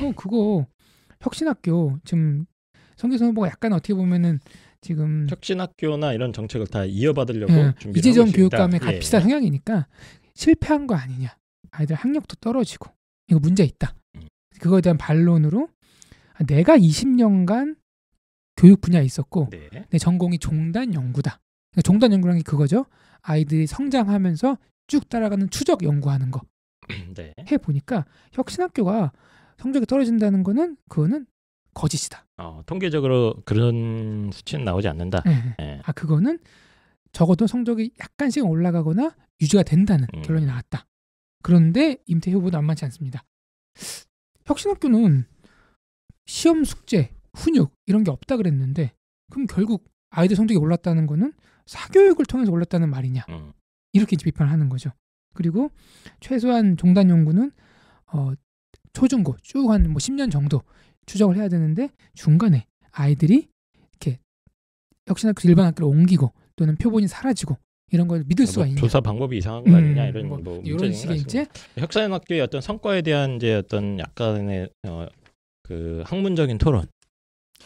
어, 그거 혁신학교 지금 성기선 후보가 약간 어떻게 보면은 지금 혁신학교나 이런 정책을 다 이어받으려고 예. 준비 이재정 교육감의 예, 값비싼 예. 성향이니까 실패한 거 아니냐. 아이들 학력도 떨어지고 이거 문제 있다. 그거에 대한 반론으로 아, 내가 20년간 교육 분야에 있었고 네. 내 전공이 종단 연구다. 그러니까 종단 연구라는 게 그거죠. 아이들이 성장하면서 쭉 따라가는 추적 연구하는 거. 네. 해 보니까 혁신학교가 성적이 떨어진다는 거는 그거는 거짓이다. 어, 통계적으로 그런 수치는 나오지 않는다. 네. 네. 아 그거는 적어도 성적이 약간씩 올라가거나 유지가 된다는 음. 결론이 나왔다. 그런데 임태희 후보도 안 맞지 않습니다. 혁신학교는 시험 숙제, 훈육 이런 게 없다 그랬는데 그럼 결국 아이들 성적이 올랐다는 거는 사교육을 통해서 올랐다는 말이냐 음. 이렇게 이제 비판하는 을 거죠. 그리고 최소한 종단 연구는 어, 초중고 쭉 한뭐 10년 정도 추적을 해야 되는데 중간에 아이들이 이렇게 혁신학교 일반 학교로 옮기고 또는 표본이 사라지고 이런 걸 믿을 뭐 수가 뭐 있냐. 조사 방법이 이상한 거 아니냐 음, 이런 뭐, 뭐 이런 식의 이제 혁사연학교의 어떤 성과에 대한 이제 어떤 약간의 어, 그 학문적인 토론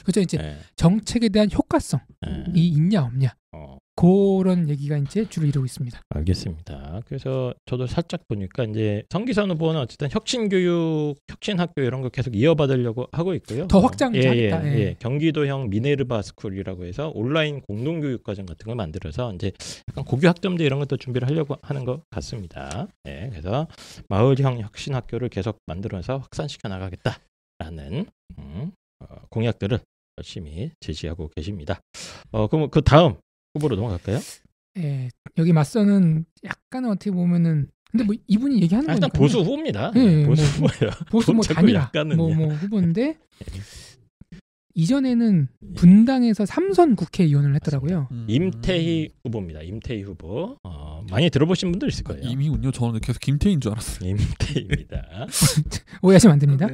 그죠 이제 네. 정책에 대한 효과성이 예. 네. 있냐 없냐 어. 그런 얘기가 이제 주로 이루고 있습니다. 알겠습니다. 그래서 저도 살짝 보니까 이제 성기선 후보는 어쨌든 혁신 교육, 혁신 학교 이런 거 계속 이어받으려고 하고 있고요. 더 확장하겠다. 예, 예, 예. 예, 경기도형 미네르바 스쿨이라고 해서 온라인 공동 교육 과정 같은 걸 만들어서 이제 약간 고교 학점제 이런 것도 준비를 하려고 하는 것 같습니다. 예, 그래서 마을형 혁신 학교를 계속 만들어서 확산시켜 나가겠다라는 음, 어, 공약들을 열심히 제시하고 계십니다. 어, 그럼 그 다음 후보로 넘어갈까요? 예, 여기 맞서는 약간 어떻게 보면은 근데 뭐 이분이 얘기하는 건 아, 일단 보수 후보입니다. 예, 예, 보수 뭐, 후보예요. 보수 뭐단이 뭐뭐 뭐 후보인데 예. 이전에는 분당에서 삼선 국회의원을 했더라고요. 음. 임태희 후보입니다. 임태희 후보 어, 많이 들어보신 분들 있을 거예요. 이미군요. 저는 계속 김태희인 줄 알았어요. 임태희입니다. 오해하시면 안 됩니다.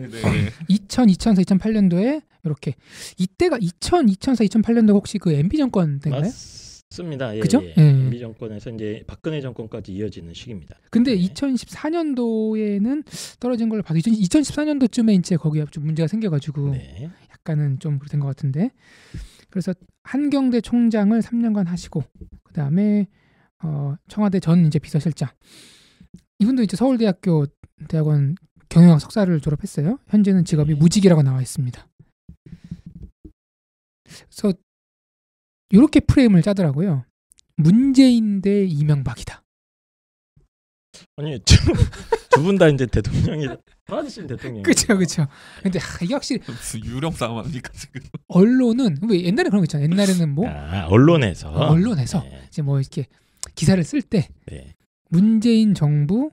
2000, 2004, 2008년도에 이렇게 이때가 2000, 2004, 2008년도 혹시 그 MB 정권 때인가요? 맞... 습니다 예, 그죠? 예. 예. MB 정권에서 이제 박근혜 정권까지 이어지는 시기입니다. 근데 네. 2014년도에는 떨어진 걸 봐도 2014년도쯤에 이제 거기에 좀 문제가 생겨가지고 네. 약간은 좀 그렇된 것 같은데 그래서 한경대 총장을 3년간 하시고 그 다음에 어, 청와대 전 이제 비서실장 이분도 이제 서울대학교 대학원 경영학 석사를 졸업했어요. 현재는 직업이 네. 무직이라고 나와 있습니다. 그래서 이렇게 프레임을 짜더라고요. 문재인 대 이명박이다. 아니 두 분 다 이제 대통령이 브라신 대통령. 그렇죠, 그렇죠. 근데 하, 이게 확실히 유령 싸움 아닙니까 지금? 언론은 왜 옛날에 그런 거 있잖아요. 옛날에는 뭐 아, 언론에서 어, 언론에서 네. 이제 뭐 이렇게 기사를 쓸때 네. 문재인 정부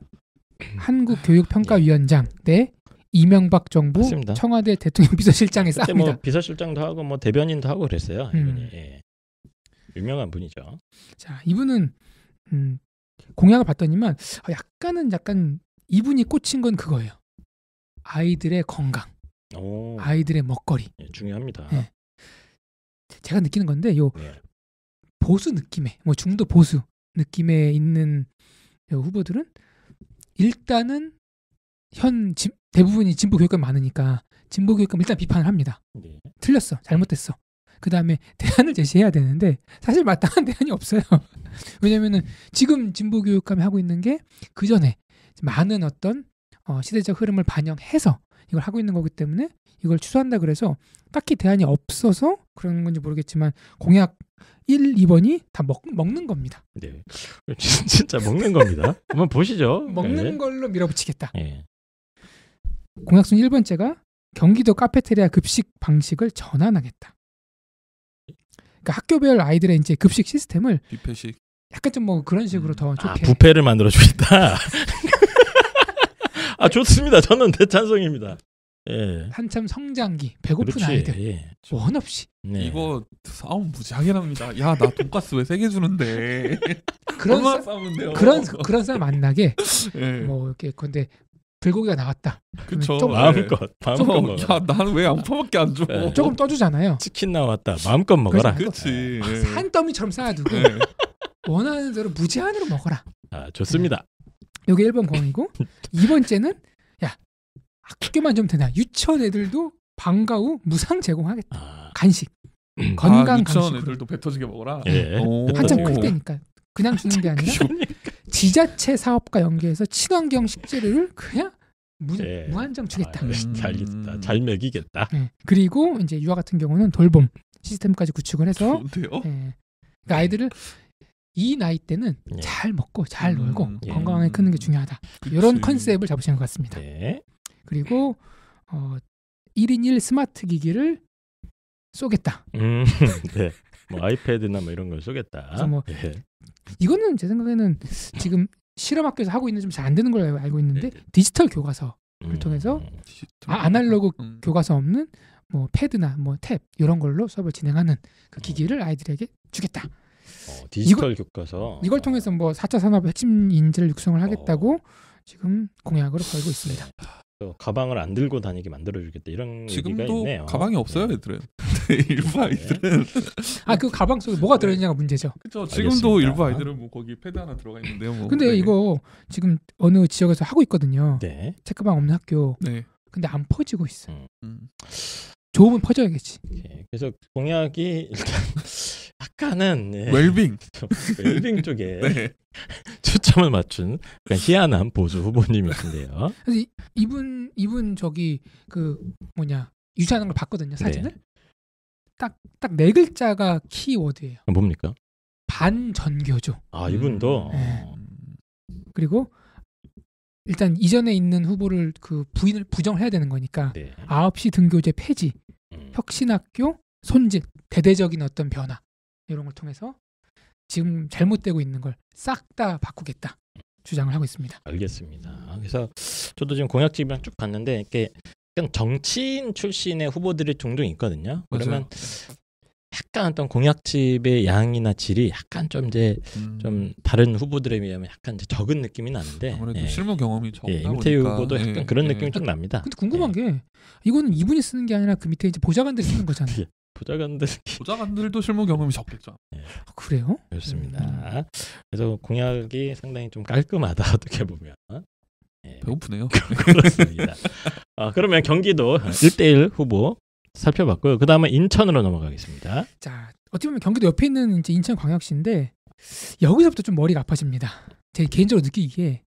음. 한국 교육평가위원장 때 네. 이명박 정부 맞습니다. 청와대 대통령 비서실장에 싸웁니다. 뭐 비서실장도 하고 뭐 대변인도 하고 그랬어요. 이분이. 음. 예. 유명한 분이죠. 자 이분은 음, 공약을 봤더니만 아, 약간은 약간 이분이 꽂힌 건 그거예요. 아이들의 건강, 오, 아이들의 먹거리. 예, 중요합니다. 예. 제가 느끼는 건데 요 예. 보수 느낌의 뭐 중도 보수 느낌에 있는 후보들은 일단은 현 진, 대부분이 진보 교육감 많으니까 진보 교육감 일단 비판을 합니다. 네. 틀렸어, 잘못됐어. 그 다음에 대안을 제시해야 되는데 사실 마땅한 대안이 없어요. 왜냐면은 지금 진보 교육감이 하고 있는 게 그 전에 많은 어떤 어, 시대적 흐름을 반영해서 이걸 하고 있는 거기 때문에 이걸 취소한다 그래서 딱히 대안이 없어서 그런 건지 모르겠지만 공약 1, 2번이 다 먹, 먹는 겁니다. 네. 진짜 먹는 겁니다. 한번 보시죠. 먹는 네. 걸로 밀어붙이겠다. 네. 공약순 1번째가 경기도 카페테리아 급식 방식을 전환하겠다. 그러니까 학교별 아이들의 이제 급식 시스템을 뷔페식 약간 좀 뭐 그런 식으로 음. 더 아, 좋게 아, 부페를 만들어 주겠다. 아 좋습니다. 저는 대찬성입니다. 예. 한참 성장기 배고픈 그렇지, 아이들 예. 원 없이 네. 이거 싸움 무지하게 납니다. 야 나 돈까스 왜 세게 주는데 그런 싸, 싸 그런 그런 사람 만나게 예. 뭐 이렇게 근데 불고기가 나왔다. 그쵸. 조 네. 마음껏 마음껏 먹어. 야 나는 왜 양파밖에 안 줘? 네. 조금 떠주잖아요. 치킨 나왔다. 마음껏 먹어라. 그렇지. 산더미처럼 네. 네. 쌓아두고 네. 원하는 대로 무제한으로 먹어라. 아 좋습니다. 요게 1번 공이고 2번째는 야 학교만 좀 되나 유치원 애들도 방과 후 무상 제공하겠다. 아. 간식. 음. 건강 아, 유치원 간식으로. 애들도 배 터지게 먹어라. 예. 한참 클 때니까 그냥 주는 게 아니라 그러니까. 지자체 사업과 연계해서 친환경 식재료를 그냥 무, 예. 한정 주겠다. 아, 알겠다. 예. 음. 잘 먹이겠다. 예. 그리고 이제 유아 같은 경우는 돌봄 시스템까지 구축을 해서 예. 그러니까 아이들을 예. 이 나이 때는 예. 잘 먹고 잘 음. 놀고 음, 건강하게 크는 게 중요하다. 그치. 이런 컨셉을 잡으시는것 같습니다. 네. 그리고 어, 1인 1 스마트 기기를 쏘겠다. 음, 네. 뭐 아이패드나 뭐 이런 걸 쏘겠다. 뭐 예. 이거는 제 생각에는 지금 실험학교에서 하고 있는 좀 잘 안 되는 걸로 알고 있는데 네 디지털 교과서를 음, 통해서 디지털. 아, 날로그 음. 교과서 없는 뭐 패드나 뭐 탭 이런 걸로 수업을 진행하는 그 음. 기기를 아이들에게 주겠다. 어, 디지털 이걸, 교과서 이걸 통해서 어. 뭐 4차 산업 핵심 인재를 육성을 하겠다고 어. 지금 공약으로 걸고 있습니다. 가방을 안 들고 다니게 만들어주겠다 이런 얘기가 있네요. 가방이 없어요, 네. 애들은. 일부 네. 아이들은 아 그 가방 속에 뭐가 들어있냐가 네. 문제죠. 그렇죠. 지금도 알겠습니다. 일부 아. 아이들은 뭐 거기 패드 하나 들어가 있는데요. 뭐 근데 네. 이거 지금 어느 지역에서 하고 있거든요. 네. 체크방 없는 학교. 네. 근데 안 퍼지고 있어. 음. 음. 좋으면 퍼져야겠지. 예, 그래서 공약이 일단 약간은 예, 웰빙 웰빙 쪽에 네. 초점을 맞춘 약간 희한한 보수 후보님이신데요. 이, 분 이분 저기 그 뭐냐 유치하는 걸 봤거든요 사진을. 네. 딱딱네 글자가 키워드예요. 뭡니까? 반전교조. 아 이분도. 네. 음. 예. 그리고 일단 이전에 있는 후보를 그 부인을 부정해야 되는 거니까 네. 9시 등교제 폐지, 음. 혁신학교 손짓, 대대적인 어떤 변화 이런 걸 통해서 지금 잘못되고 있는 걸 싹 다 바꾸겠다 주장을 하고 있습니다. 알겠습니다. 그래서 저도 지금 공약집이랑 쭉 봤는데 이렇게 그냥 정치인 출신의 후보들이 종종 있거든요. 그러면 약간 어떤 공약집의 양이나 질이 약간 좀 이제 음. 좀 다른 후보들에 비하면 약간 이제 적은 느낌이 나는데 아무래도 예. 실무 경험이 적다 예, 임태우 후보도 약간 예, 그런 예. 느낌이 좀 납니다. 근데 궁금한 예. 게 이건 이분이 쓰는 게 아니라 그 밑에 이제 보좌관들이 쓰는 거잖아요. 예, 보좌관들 보좌관들도 실무 경험이 적겠죠. 예. 아, 그래요? 그렇습니다. 음. 그래서 공약이 상당히 좀 깔끔하다 어떻게 보면. 예. 배고프네요. 그렇습니다. 어, 그러면 경기도 1대1 아, 후보 살펴봤고요. 그 다음은 인천으로 넘어가겠습니다. 자, 어떻게 보면 경기도 옆에 있는 이제 인천광역시인데 여기서부터 좀 머리가 아파집니다. 제 개인적으로 느끼기에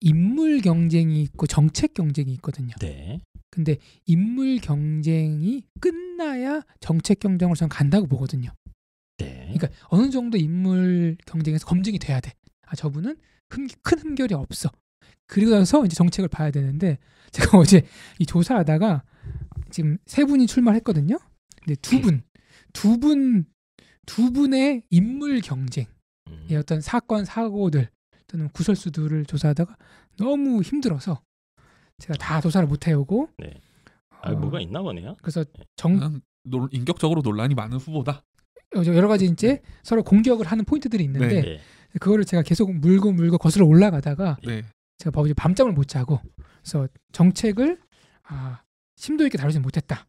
인물 경쟁이 있고 정책 경쟁이 있거든요. 네. 근데 인물 경쟁이 끝나야 정책 경쟁으로 저는 간다고 보거든요. 네. 그러니까 어느 정도 인물 경쟁에서 검증이 돼야 돼. 아 저분은 흠, 큰 흠결이 없어. 그리고 나서 이제 정책을 봐야 되는데 제가 어제 이 조사하다가 지금 세 분이 출마했거든요. 근데 두 음. 분, 두 분, 두 분의 인물 경쟁, 의 음. 어떤 사건 사고들 또는 구설수들을 조사하다가 너무 힘들어서 제가 다 조사를 못 해오고. 네. 아, 어, 뭐가 있나 보네요. 그래서 네. 정 논, 인격적으로 논란이 많은 후보다. 어, 여러 가지 이제 네. 서로 공격을 하는 포인트들이 있는데 네. 그거를 제가 계속 물고 물고 거슬러 올라가다가 네. 제가 법이 밤잠을 못 자고 그래서 정책을 아, 심도 있게 다루지 못했다.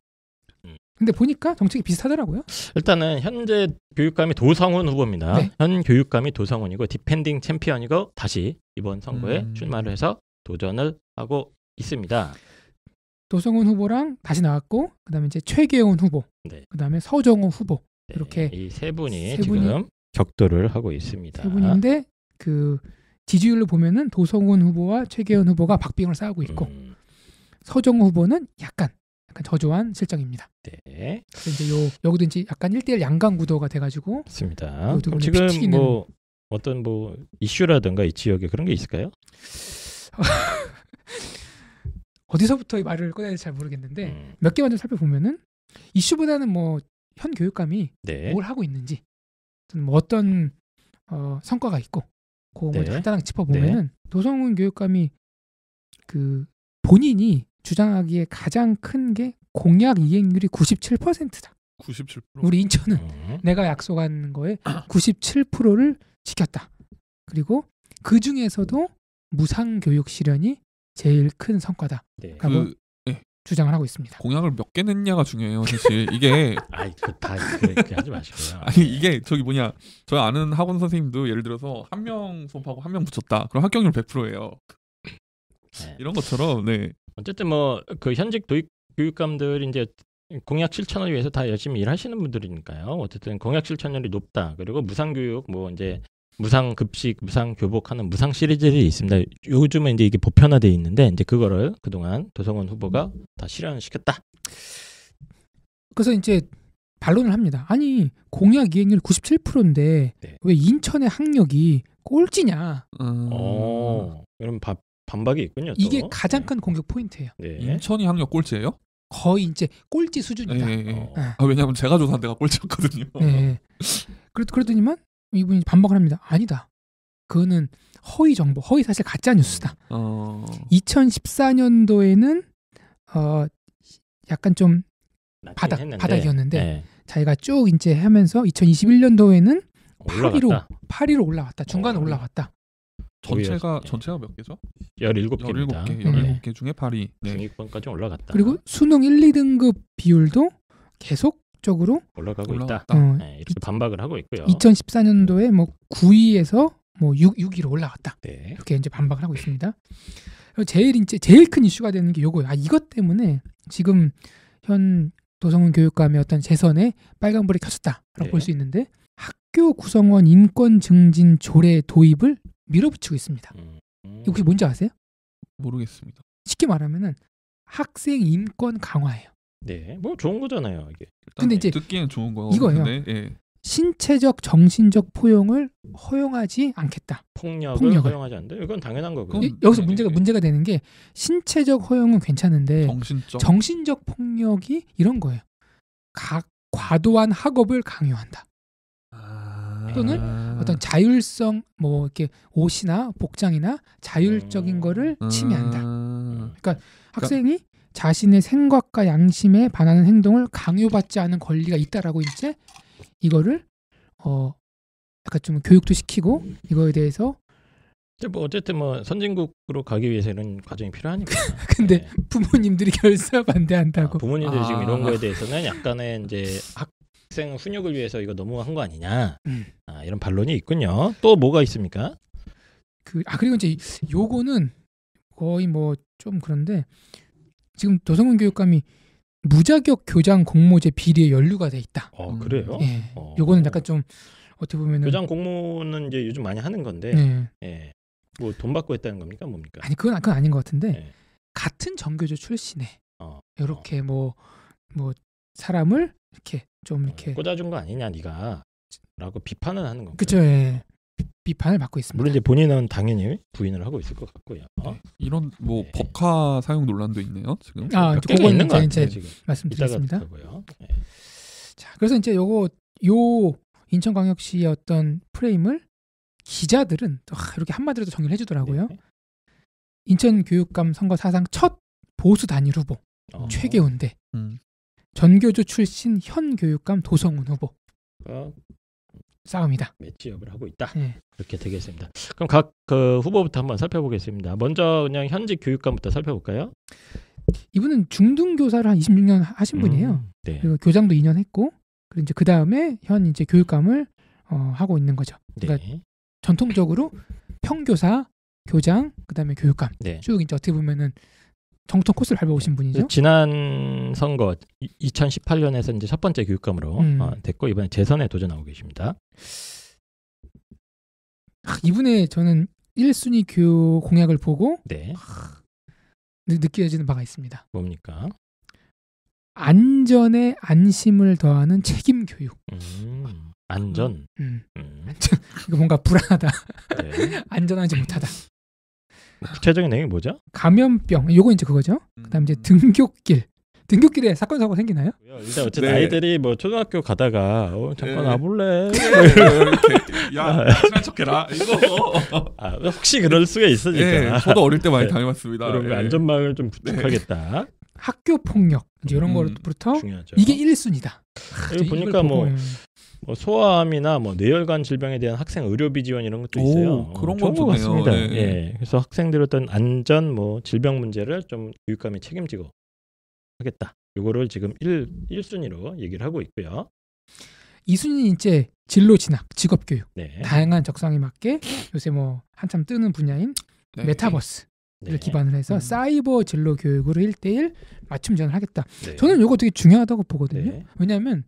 음. 근데 보니까 정책이 비슷하더라고요. 일단은 현재 교육감이 도성훈 후보입니다. 네. 현 교육감이 도성훈이고 디펜딩 챔피언이고 다시 이번 선거에 음. 출마를 해서 도전을 하고 있습니다. 도성훈 후보랑 다시 나왔고 그다음에 이제 최계훈 후보, 네. 그다음에 서정호 후보 네, 이렇게 이 세 분이, 분 지금 격돌을 하고 있습니다. 세 분인데 그 지지율로 보면은 도성훈 후보와 최계현 후보가 박빙을 싸우고 있고 음. 서정호 후보는 약간 약간 저조한 실정입니다. 네. 그래서 이제 요 여기도 이제 약간 1대1 양강 구도가 돼가지고 맞습니다 지금 비치기는... 뭐 어떤 뭐 이슈라든가 이 지역에 그런 게 있을까요? 어디서부터 말을 꺼내야 될지 잘 모르겠는데 음. 몇 개만 좀 살펴보면은 이슈보다는 뭐 현 교육감이 네. 뭘 하고 있는지 뭐 어떤 어, 성과가 있고 공을 네. 간단하게 짚어보면은 네. 노성훈 교육감이 그 본인이 주장하기에 가장 큰 게 공약 이행률이 97%다. 97%. 우리 인천은 어. 내가 약속한 거에 97%를 지켰다. 그리고 그 중에서도 무상 교육 실현이 제일 큰 성과다. 네. 그러니까 뭐 그 주장을 하고 있습니다. 공약을 몇 개 냈냐가 중요해요, 사실. 이게 아이 그다 그렇게 하지 마시고요. 아니 네. 이게 저기 뭐냐 저희 아는 학원 선생님도 예를 들어서 한명 수업하고 한 명 붙였다. 그럼 합격률 100%예요. 네. 이런 것처럼 네. 어쨌든 뭐 그 현직 도입 교육감들 이제 공약 실천을 위해서 다 열심히 일하시는 분들이니까요. 어쨌든 공약 실천율이 높다. 그리고 무상 교육 뭐 이제 무상 급식, 무상 교복하는 무상 시리즈들이 있습니다. 요즘은 이제 이게 보편화돼 있는데 이제 그거를 그동안 도성원 후보가 다 실현을 시켰다. 그래서 이제 반론을 합니다. 아니 공약 이행률 97%인데 네. 왜 인천의 학력이 꼴찌냐? 음. 어, 이런 바, 반박이 있군요. 또. 이게 가장 네. 큰 공격 포인트예요. 네. 인천이 학력 꼴찌예요? 거의 이제 꼴찌 수준이다. 네. 어. 아, 아 왜냐하면 제가 조사한 데가 꼴찌였거든요. 네. 그렇 그러더니만 이분이 반박을 합니다. 아니다. 그거는 허위 정보, 허위 사실 가짜 뉴스다. 어... 2014년도에는 어 약간 좀 바닥 바닥이었는데 네. 자기가 쭉 이제 하면서 2021년도에는 8위로 8위로 올라왔다. 중간에 어... 올라왔다. 전체가 네. 전체가 몇 개죠? 1 7개 17개, 17개 중에 8위. 네. 중위권까지 올라갔다. 그리고 수능 1, 2등급 비율도 계속 지속적으로 올라가고 있다. 어, 네, 이렇게 반박을 하고 있고요. 2014년도에 뭐 9위에서 뭐 6, 6위로 올라갔다. 네. 이렇게 이제 반박을 하고 있습니다. 제일 이제 제일 큰 이슈가 되는 게 요거예요. 아 이것 때문에 지금 현 도성훈 교육감의 어떤 재선에 빨간불이 켜졌다라고 네. 볼수 있는데 학교 구성원 인권 증진 조례 도입을 밀어붙이고 있습니다. 이 음. 혹시 뭔지 아세요? 모르겠습니다. 쉽게 말하면은 학생 인권 강화예요. 네, 뭐 좋은 거잖아요 이게. 근데 이제 듣기는 좋은 거 이거예요. 예. 신체적 정신적 포용을 허용하지 않겠다. 폭력을, 폭력을. 허용하지 않는다. 이건 당연한 거고. 예, 여기서 네 문제가 예. 문제가 되는 게 신체적 허용은 괜찮은데 정신적, 정신적 폭력이 이런 거예요. 각 과도한 학업을 강요한다. 아... 또는 어떤 자율성 뭐 이렇게 옷이나 복장이나 자율적인 음... 거를 침해한다. 음... 그러니까, 그러니까 학생이 자신의 생각과 양심에 반하는 행동을 강요받지 않은 권리가 있다라고 이제 이거를 어 약간 좀 교육도 시키고 이거에 대해서 뭐 어쨌든 뭐 선진국으로 가기 위해서는 과정이 필요하니까. 근데 네. 부모님들이 결사 반대한다고. 아, 부모님들이 아. 지금 이런 아. 거에 대해서는 약간의 이제 학생 훈육을 위해서 이거 너무 한 거 아니냐. 음. 아, 이런 반론이 있군요. 또 뭐가 있습니까? 그 아 그리고 이제 요거는 거의 뭐 좀 그런데 지금 도성훈 교육감이 무자격 교장 공모제 비리에 연루가 돼 있다. 어 그래요? 예. 어. 요거는 약간 좀 어떻게 보면 교장 공모는 이제 요즘 많이 하는 건데 네. 예. 뭐돈 받고 했다는 겁니까 뭡니까? 아니 그건 그건 아닌 것 같은데 예. 같은 정교조 출신에 어. 이렇게 어. 뭐뭐 뭐 사람을 이렇게 좀 어, 이렇게 꽂아준 거 아니냐 네가 라고 비판을 하는 거 그죠. 예. 비판을 받고 있습니다. 물론 이제 본인은 당연히 부인을 하고 있을 것 같고요. 네. 어? 이런 뭐 네. 법카 사용 논란도 있네요. 지금 아, 듣고 있는 거 같아요. 지금 말씀드리겠습니다. 네. 자, 그래서 이제 요거 요 인천광역시의 어떤 프레임을 기자들은 아, 이렇게 한마디로 정리를 해주더라고요. 네. 인천 교육감 선거 사상 첫 보수 단일 후보 어. 최계훈 대 음. 전교조 출신 현 교육감 도성훈 후보. 어, 싸움이다. 매치업을 하고 있다. 네. 예. 이렇게 되겠습니다. 그럼 각그 후보부터 한번 살펴보겠습니다. 먼저 그냥 현직 교육감부터 살펴볼까요? 이분은 중등 교사를 한 26년 하신 음, 분이에요. 네. 그리고 교장도 2년 했고, 그리고 이제 그 다음에 현 이제 교육감을 어, 하고 있는 거죠. 그러니까 네. 전통적으로 평교사, 교장, 그다음에 교육감 네. 쭉 이제 어떻게 보면은 정통 코스를 밟아오신 네. 분이죠. 지난 선거 2018년에서 이제 첫 번째 교육감으로 음. 어, 됐고 이번에 재선에 도전하고 계십니다. 아, 이분의 저는 1순위 교육 공약을 보고 네. 아, 느껴지는 바가 있습니다. 뭡니까? 안전에 안심을 더하는 책임 교육. 음, 안전. 음. 음. 이거 뭔가 불안하다. 네. 안전하지 못하다. 구체적인 내용이 뭐죠? 감염병. 요거 이제 그거죠. 음. 그다음 이제 등굣길. 등굣길에 사건 사고 생기나요? 일단 어쨌든 네. 아이들이 뭐 초등학교 가다가 어, 잠깐 네. 와볼래. 네, 뭐 네, 야, 아, 네. 친 척해라. 이거. 아, 혹시 그럴 수가 있으니까. 네, 저도 어릴 때 많이 다녀봤습니다. 그런 거 안전망을 좀 부탁하겠다. 학교 폭력 이런 음, 거부터 중요하죠. 이게 1순위다. 이 아, 보니까 뭐뭐 소아암이나 뭐 뇌혈관 질병에 대한 학생 의료비 지원 이런 것도 있어요. 오, 그런 건 좋은 있습니다 네. 예. 그래서 학생들 어떤 안전 뭐 질병 문제를 좀 교육감이 책임지고 하겠다. 요거를 지금 일 1순위로 얘기를 하고 있고요. 이순위 이제 진로 진학, 직업 교육. 네. 다양한 적성에 맞게 요새 뭐 한참 뜨는 분야인 네. 메타버스를 네. 기반으 해서 음. 사이버 진로 교육으로 일대일 맞춤 지을 하겠다. 네. 저는 요거 되게 중요하다고 보거든요. 네. 왜냐면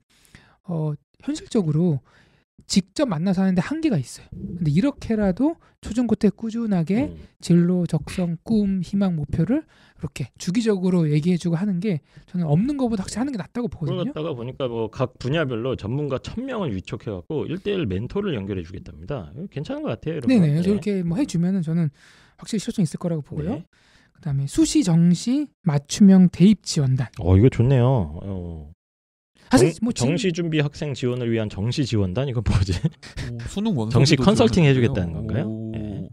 어, 현실적으로 직접 만나서 하는데 한계가 있어요. 근데 이렇게라도 초중고때 꾸준하게 음. 진로, 적성, 꿈, 희망, 목표를 이렇게 주기적으로 얘기해주고 하는 게 저는 없는 것보다 확실히 하는 게 낫다고 보거든요. 그러다가 보니까 뭐 각 분야별로 전문가 천 명을 위촉해갖고 일대일 멘토를 연결해주겠답니다. 괜찮은 것 같아요. 네네. 네. 저렇게 뭐 해주면 저는 확실히 실효성 있을 거라고 보고요. 네. 그다음에 수시 정시 맞춤형 대입 지원단. 어 이거 좋네요. 어. 사실 정, 뭐 정시 준비 학생 지원을 위한 정시 지원단 이건 뭐지? 오, 수능 원 정시 컨설팅 해주겠다는 건가요? 네.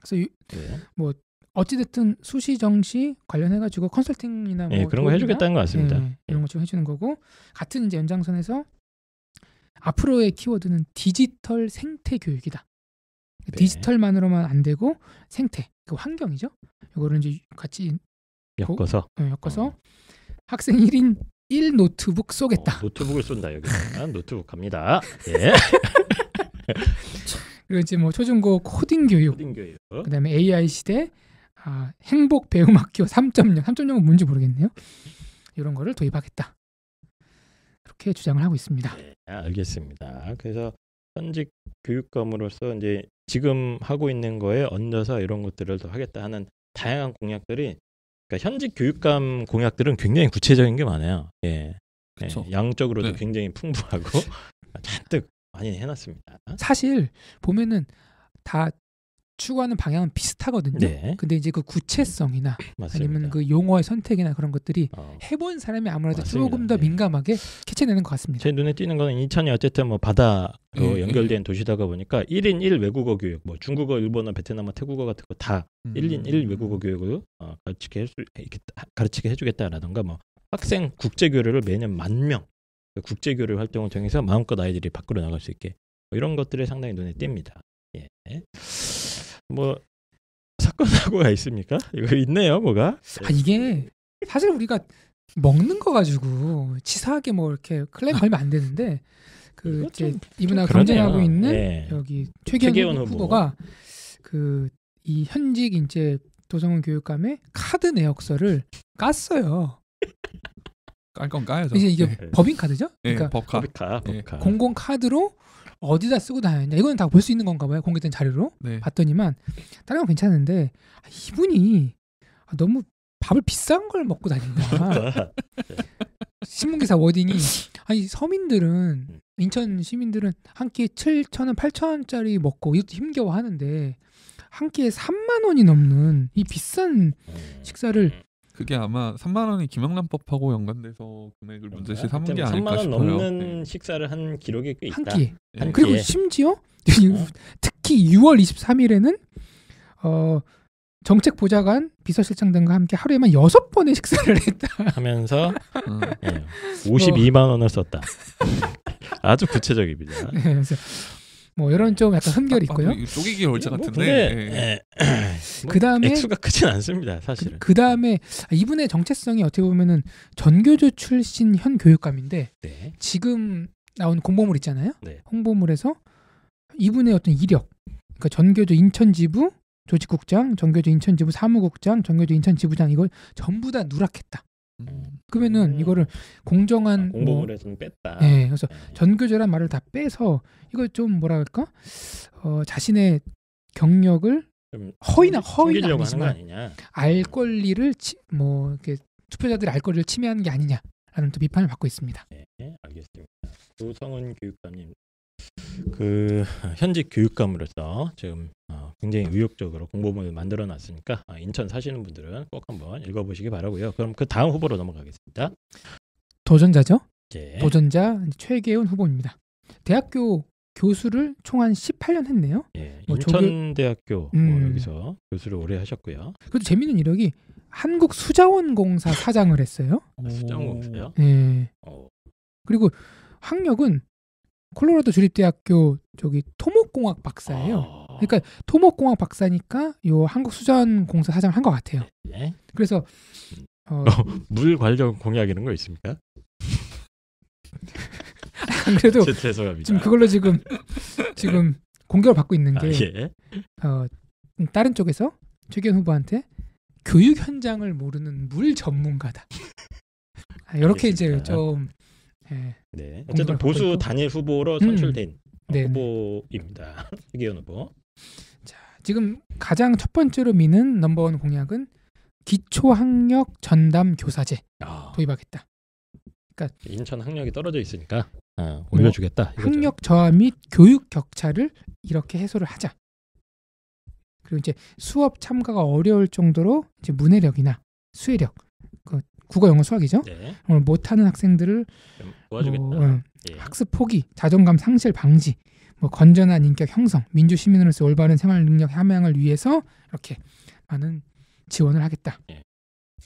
그래서 유, 네. 뭐 어찌됐든 수시 정시 관련해가지고 컨설팅이나 뭐 예, 그런 거 해주겠다는 것 같습니다. 예, 예. 이런 거 좀 해주는 거고 같은 이제 연장선에서 앞으로의 키워드는 디지털 생태 교육이다. 네. 디지털만으로만 안 되고 생태, 그 환경이죠. 이거를 이제 같이 엮어서 고, 네, 엮어서 어. 학생 1인 1 노트북 쏘겠다. 어, 노트북을 쏜다 여기. 난 아, 노트북 갑니다. 예. 그리고 이제 뭐 초중고 코딩 교육. 코딩 교육. 그다음에 AI 시대 아, 행복 배움 학교 3.0. 3.0은 뭔지 모르겠네요. 이런 거를 도입하겠다. 이렇게 주장을 하고 있습니다. 네, 알겠습니다. 그래서 현직 교육감으로서 이제 지금 하고 있는 거에 얹어서 이런 것들을 더 하겠다 하는 다양한 공약들이 그러니까 현직 교육감 공약들은 굉장히 구체적인 게 많아요. 예. 예 그쵸. 예 양적으로도 네. 굉장히 풍부하고 잔뜩 많이 해놨습니다. 사실 보면은 다 추구하는 방향은 비슷하거든요. 네. 근데 이제 그 구체성이나 맞습니다. 아니면 그 용어의 선택이나 그런 것들이 어. 해본 사람이 아무래도 맞습니다. 조금 더 네. 민감하게 캐치되는것 같습니다. 제 눈에 띄는 거는 인천이 어쨌든 뭐 바다로 네. 연결된 도시다가 보니까 1인 1 외국어 교육, 뭐 중국어, 일본어, 베트남어, 태국어 같은 거다 음. 1인 1 외국어 교육을 어, 가르치게, 해주, 가르치게 해주겠다라든가뭐 학생 국제 교류를 매년 만명 그 국제 교류 활동을 통해서 마음껏 아이들이 밖으로 나갈 수 있게 뭐 이런 것들이 상당히 눈에 띕니다. 예. 뭐 사건 사고가 있습니까? 이거 있네요, 뭐가? 아 이게 사실 우리가 먹는 거 가지고 치사하게 뭐 이렇게 클레임 걸면 안 되는데 그 이제 이분하고 경쟁하고 있는 네. 여기 그 최경훈, 최 후보가 그 이 현직 이제 도성훈 교육감의 카드 내역서를 깠어요. 깔 건 까야 이제 이게 네. 법인 카드죠? 예, 그러니까 법카. 법카, 예. 법카. 공공 카드로 어디다 쓰고 다녔냐 이거는 다 볼 수 있는 건가 봐요 공개된 자료로 네. 봤더니만 다른 건 괜찮은데 아, 이분이 아, 너무 밥을 비싼 걸 먹고 다닌다 네. 신문 기사 워딩이 아니 서민들은 음. 인천 시민들은 한 끼에 7천 원, 8천 원짜리 먹고 이것도 힘겨워하는데 한 끼에 3만 원이 넘는 이 비싼 음. 식사를 그게 아마 3만 원이 김영란법하고 연관돼서 금액을 문제시 삼은 게 아닐까 3만 원 넘는 네. 식사를 한 기록이 꽤 있다. 한 끼. 네. 그리고 심지어 어? 특히 6월 23일에는 어 정책 보좌관 비서실장 등과 함께 하루에만 여섯 번의 식사를 했다 하면서 네, 음. 52만 예, 어. 원을 썼다. 아주 구체적입니다. 네, 그래서 뭐 이런 좀 약간 흠결이 있고요. 그 쪼개기 열차 뭐, 같은데. 네. 예, 예. 예. 그 다음에 액수가 크진 않습니다, 그, 사실그 다음에 아, 이분의 정체성이 어떻게 보면은 전교조 출신 현 교육감인데 네. 지금 나온 공보물 있잖아요. 네. 홍보물에서 이분의 어떤 이력, 그러니까 전교조 인천지부 조직국장, 전교조 인천지부 사무국장, 전교조 인천지부장 이걸 전부 다 누락했다. 음. 어, 그러면은 음. 이거를 공정한 아, 공부물에서 뭐, 뺐다. 예, 네, 그래서 전교조란 말을 다 빼서 이거 좀 뭐랄까 라 어, 자신의 경력을 허위나 허위는 아니냐알 음. 권리를 치, 뭐 이렇게 투표자들이알 권리를 침해하는 게 아니냐라는 또 비판을 받고 있습니다. 네, 알겠습니다. 조성은 교육감님 그 현직 교육감으로서 지금 어, 굉장히 의욕적으로 공보문을 만들어 놨으니까 어, 인천 사시는 분들은 꼭 한번 읽어보시기 바라고요. 그럼 그 다음 후보로 넘어가겠습니다. 도전자죠? 예. 도전자 최계훈 후보입니다. 대학교 교수를 총 한 18년 했네요. 예. 뭐 인천대학교 조기... 뭐 음. 뭐 여기서 교수를 오래 하셨고요. 그래도 재미있는 이력이 한국 수자원공사 사장을 했어요. 아, 수자원공사요? 예. 어. 그리고 학력은 콜로라도 주립대학교 저기 토목공학 박사예요. 아. 그러니까 토목공학 박사니까 요 한국수전공사 사장을 한 것 같아요. 네? 네. 그래서 음. 어, 어... 물 관련 공약 이런 거 있습니까? 그래도 제, 지금 그걸로 지금 지금 공격을 받고 있는 게 아, 예? 어, 다른 쪽에서 최기현 후보한테 교육 현장을 모르는 물 전문가다. 아, 이렇게 이제 좀 예. 네. 음. 네. 네. 어쨌든 보수 단일 후보로 선출된 음. 후보입니다. 이기현 후보. 자, 지금 가장 첫 번째로 미는 넘버원 공약은 기초학력 전담 교사제 아. 도입하겠다. 그러니까 네, 인천 학력이 떨어져 있으니까 어, 올려주겠다. 뭐, 학력 저하 및 교육 격차를 이렇게 해소를 하자. 그리고 이제 수업 참가가 어려울 정도로 이제 문해력이나 수혜력 국어, 영어, 수학이죠. 네. 어, 못하는 학생들을 뭐, 어, 예. 학습 포기, 자존감 상실 방지, 뭐 건전한 인격 형성, 민주 시민으로서 올바른 생활 능력 함양을 위해서 이렇게 많은 지원을 하겠다. 예.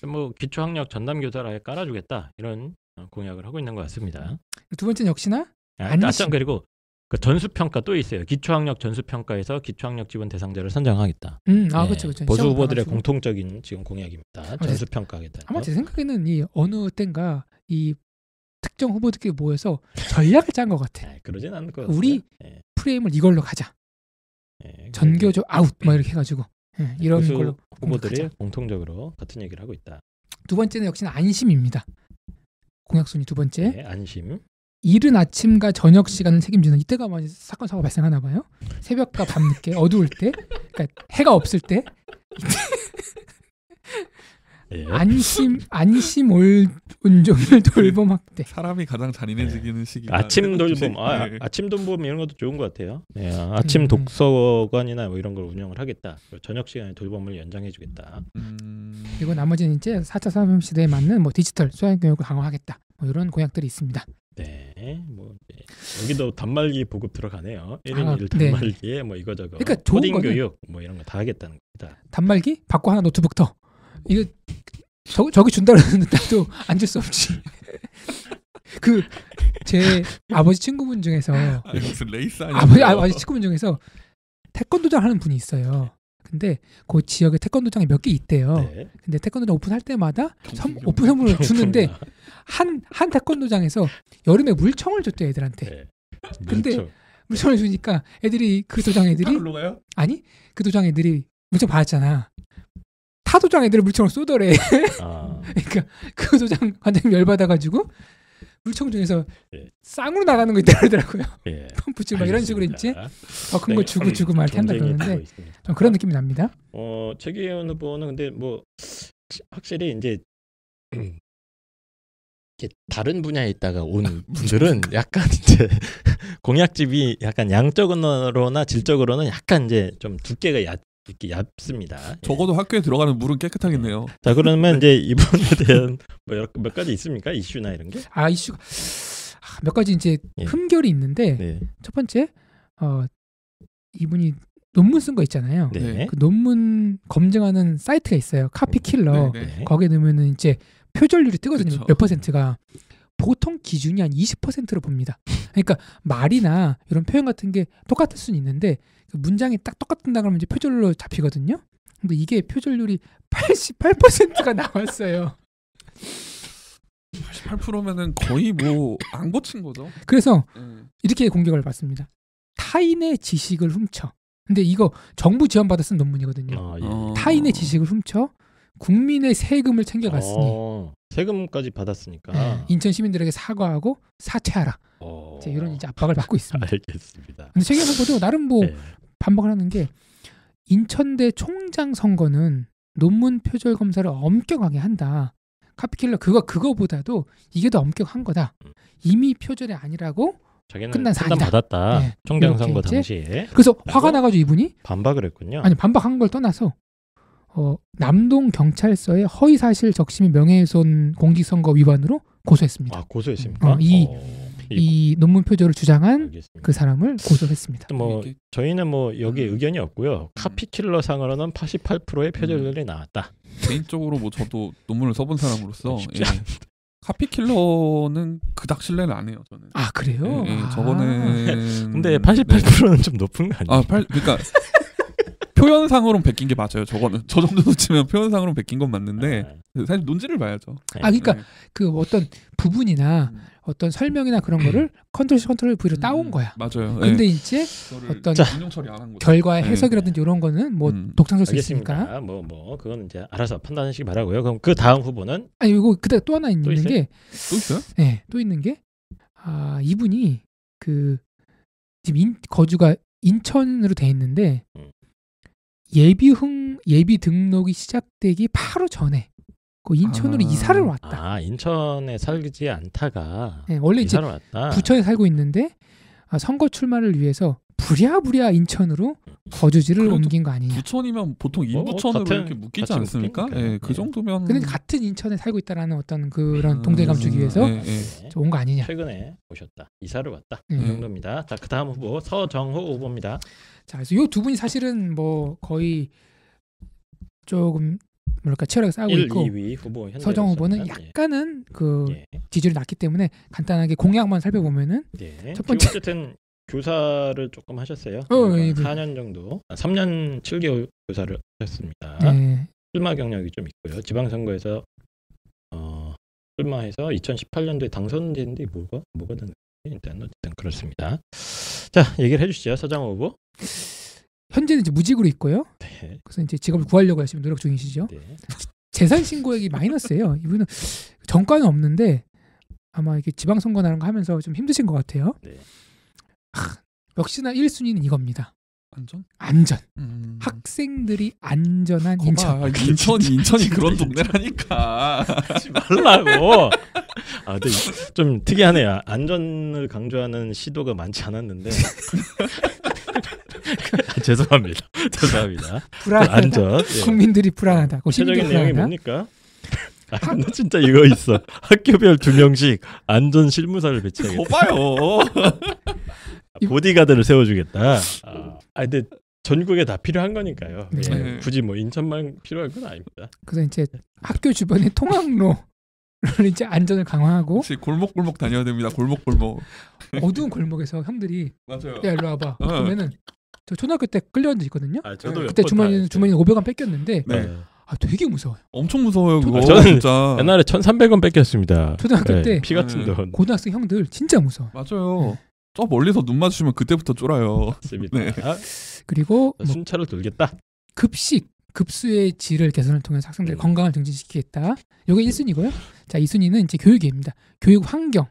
뭐 기초 학력 전담 교사를 깔아주겠다 이런 공약을 하고 있는 것 같습니다. 두 번째는 역시나 안심 아, 그리고 그 전수평가 또 있어요. 기초학력 전수평가에서 기초학력 지원 대상자를 선정하겠다. 음, 아, 네. 그쵸, 예, 그쵸. 보수 후보들의 공통적인 지금 공약입니다. 아 전수평가하겠다. 아마 제 생각에는 이 어느 때인가이 특정 후보들끼리 모여서 전략을 짠 것 같아. 네, 그러진 않을 것같아 우리 네. 프레임을 이걸로 가자. 네, 전교조 아웃 뭐 이렇게 해가지고 이런 걸로 후보들이 공자 공통적으로 같은 얘기를 하고 있다. 두 번째는 역시나 안심입니다. 공약 순위 두 번째. 안심. 이른 아침과 저녁 시간을 책임지는 이때가 많이 사건 사고 발생하나 봐요. 새벽과 밤늦게 어두울 때, 그러니까 해가 없을 때. 예. 안심 안심 올운종을 돌봄 학대. 사람이 가장 잔인해지기는 예. 네. 시기. 아침 네, 돌봄, 아, 네. 아침 돌봄 이런 것도 좋은 것 같아요. 네, 아, 음. 아침 음. 독서관이나 뭐 이런 걸 운영을 하겠다. 저녁 시간에 돌봄을 연장해주겠다. 음. 그리고 나머지는 이제 4차 산업 시대에 맞는 뭐 디지털 수양 교육을 강화하겠다. 뭐 이런 공약들이 있습니다. 네, 뭐 네. 여기도 단말기 보급 들어가네요. 1인 아, 1 단말기에 네. 뭐 이거저거 그러니까 코딩 교육 뭐 이런 거 다 하겠다는 겁니다. 단말기? 바꿔 하나 노트북 더. 이거 저, 저기 준다 그러는데 나도 앉을 수 없지. 그 제 아버지 친구분 중에서 아 무슨 레이스 아니야? 아버지, 아버지 친구분 중에서 태권도장 하는 분이 있어요. 근데 그 지역에 태권도장이 몇 개 있대요. 네. 근데 태권도장 오픈할 때마다 선, 오픈 선물을 주는데 한 한 태권도장에서 여름에 물총을 줬대 애들한테. 네. 근데 물총. 물총을 주니까 애들이 그 도장 애들이 아니 그 도장 애들이 물총 받았잖아. 타 도장 애들 물총을 쏘더래. 아. 그러니까 그 도장 관장님 열받아가지고 물총 중에서 예. 쌍으로 나가는 거 있다 그러더라고요. 예. 펌프치고 이런 식으로 있지. 더 큰거 네. 주고 주고 막 이렇게 한다 그러는데 좀 그런 느낌이 납니다. 어 최기현 후보는 근데 뭐 확실히 이제 다른 분야에 있다가 온 아, 분들은 약간 이제 공약집이 약간 양적으로나 질적으로는 약간 이제 좀 두께가 얕, 이렇게 얕습니다. 예. 적어도 예. 학교에 들어가는 물은 깨끗하겠네요. 음. 자 그러면 이제 이번에 대한 뭐몇 가지 있습니까 이슈나 이런 게? 아 이슈가 아, 몇 가지 이제 흠결이 예. 있는데 네. 첫 번째 어 이분이 논문 쓴 거 있잖아요. 네. 네. 그 논문 검증하는 사이트가 있어요. 카피킬러 네, 네. 네, 거기에 넣으면은 이제 표절률이 뜨거든요. 그쵸. 몇 퍼센트가 보통 기준이 한 20%로 봅니다. 그러니까 말이나 이런 표현 같은 게 똑같을 수는 있는데 그 문장이 딱 똑같은다 그러면 이제 표절로 잡히거든요. 근데 이게 표절률이 88%가 나왔어요. 88%면은 거의 뭐 안 고친 거죠. 그래서 음. 이렇게 공격을 받습니다. 타인의 지식을 훔쳐. 근데 이거 정부 지원받아 쓴 논문이거든요. 아, 예. 어. 타인의 지식을 훔쳐 국민의 세금을 챙겨갔으니 아. 세금까지 받았으니까 네, 인천 시민들에게 사과하고 사퇴하라. 어... 이제 이런 이제 압박을 받고 있습니다. 알겠습니다. 근데 최경 후보도 나름 뭐 네. 반박을 하는 게 인천대 총장 선거는 논문 표절 검사를 엄격하게 한다. 카피킬러 그거 그거보다도 이게 더 엄격한 거다. 음. 이미 표절이 아니라고 끝난 사안이다. 받았다. 네, 총장 선거 당시에. 그래서 화가 나가지고 이분이 반박을 했군요. 아니 반박한 걸 떠나서 어, 남동 경찰서에 허위 사실 적심이 명예훼손 공직선거 위반으로 고소했습니다. 아, 고소했습니까? 어, 이, 어... 이 논문 표절을 주장한 알겠습니다. 그 사람을 고소했습니다. 뭐 네, 저희는 뭐 여기 음. 의견이 없고요. 카피킬러 상으로는 88%의 표절률이 음. 나왔다. 개인적으로 뭐 저도 논문을 써본 사람으로서 예. 카피킬러는 그닥 신뢰는 안 해요 저는. 아 그래요? 예, 예, 아. 저거는 근데 88%는 네. 좀 높은 거 아니에요? 아, 8, 그러니까 표현상으로는 베낀 게 맞아요. 저거는 저정도놓 치면 표현상으로는 베낀 건 맞는데 네. 사실 논지를 봐야죠. 네. 아 그러니까 네. 그 어떤 부분이나 음. 어떤 설명이나 그런 거를 컨트롤 컨트롤 V로 음. 따온 거야. 맞아요. 근데 예. 네. 이제 어떤 결과의 해석이라든지 네. 이런 거는 뭐 음. 독창될 수 있으니까. 뭐뭐 뭐 그건 이제 알아서 판단하시기 바라고요. 그럼 그 다음 후보는 아니 이거 그때 또 하나 있는 게 또 있어요? 네, 또 있는 게 아, 이분이 그 지금 인, 거주가 인천으로 돼 있는데 음. 예비 흥 예비 등록이 시작되기 바로 전에 그 인천으로 아. 이사를 왔다. 아 인천에 살지 않다가 네, 원래 이제 왔다. 부천에 살고 있는데 아, 선거 출마를 위해서 부랴부랴 인천으로 거주지를 옮긴 거 아니냐. 부천이면 보통 뭐 인부천으로 어, 같은, 이렇게 묶이지 않습니까? 예, 네, 그 네. 정도면. 근데 같은 인천에 살고 있다라는 어떤 그런 음, 동질감 주기 위해서 네, 네. 네. 온거 아니냐. 최근에 오셨다. 이사를 왔다. 네. 이 정도입니다. 자, 그다음 후보 서정호 후보입니다. 자, 그래서 요두 분이 사실은 뭐 거의 조금 뭐랄까 치열하게 싸우고 1, 있고 2위 후보 서정 후보는 예. 약간은 그 예. 지지율이 낮기 때문에 간단하게 공약만 살펴보면은 예. 첫 번째 어쨌든 교사를 조금 하셨어요. 어, 예, 4년 예. 정도, 3년 아, 7개월 교사를 하셨습니다. 네. 출마 경력이 좀 있고요. 지방선거에서 어, 출마해서 2018년도에 당선됐는데 뭐가 뭐가 된 일단 어쨌든 그렇습니다. 자 얘기를 해주시죠 서장 후보. 현재는 이제 무직으로 있고요. 네. 그래서 이제 직업을 구하려고 열심히 노력 중이시죠. 네. 재산 신고액이 마이너스예요. 이분은 정가는 없는데 아마 이렇게 지방선거 나 이런 거 하면서 좀 힘드신 것 같아요. 네. 하, 역시나 1순위는 이겁니다. 안전? 안전. 음... 학생들이 안전한 인천. 인천 이 인천이 그런 동네라니까. 하지 말라고. 아, 근데 좀 특이하네요. 안전을 강조하는 시도가 많지 않았는데 아, 죄송합니다. 죄송합니다. 불안 안전. 예. 국민들이 불안하다. 구체적인 내용이 뭡니까? 아, 아 진짜 이거 있어. 학교별 두 명씩 안전 실무사를 배치하겠다. 봐요 보디가드를 세워주겠다. 아. 아, 근데 전국에 다 필요한 거니까요. 네. 예, 네. 굳이 뭐 인천만 필요한 건 아닙니다. 그래서 이제 학교 주변의 통학로 이제 안전을 강화하고 골목골목 다녀야 됩니다. 골목골목 어두운 골목에서 형들이 맞아요. 야 일로 와봐. 어. 그러면은 저 초등학교 때 끌려온 적 있거든요. 아, 저도 그때 주머니는 주머니는 500원 뺏겼는데 네. 네. 아 되게 무서워요. 엄청 무서워요 그거. 저는 진짜 옛날에 1,300원 뺏겼습니다. 초등학교 네, 때피 같은 네. 돈. 고등학생 형들 진짜 무서워. 맞아요. 네. 저 멀리서 눈 마주치면 그때부터 쫄아요. 맞습니다. 네. 그리고 뭐 순차를 돌겠다. 급식 급수의 질을 개선을 통해서 학생들의 네. 건강을 증진시키겠다. 이게 1순위고요. 자, 2순위는 이제 교육입니다. 교육 환경,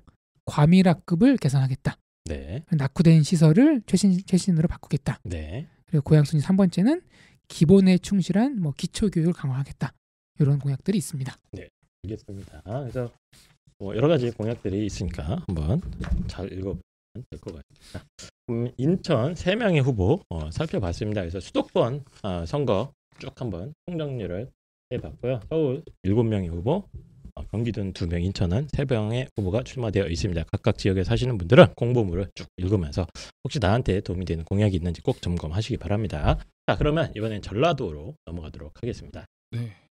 과밀학급을 개선하겠다. 네. 낙후된 시설을 최신 최신으로 바꾸겠다. 네. 그리고 고향 순위 3번째는 기본에 충실한 뭐 기초 교육을 강화하겠다. 이런 공약들이 있습니다. 네. 알겠습니다. 그래서 뭐 여러 가지 공약들이 있으니까 한번 잘 읽어보면 될것 같습니다. 음, 인천 세 명의 후보 어, 살펴봤습니다. 그래서 수도권 어, 선거 쭉 한번 총정리를 해봤고요. 서울 일곱 명의 후보, 아, 경기도는 2명, 인천은 3명의 후보가 출마되어 있습니다. 각각 지역에 사시는 분들은 공보물을 쭉 읽으면서 혹시 나한테 도움이 되는 공약이 있는지 꼭 점검하시기 바랍니다. 자, 그러면 이번엔 전라도로 넘어가도록 하겠습니다. 네.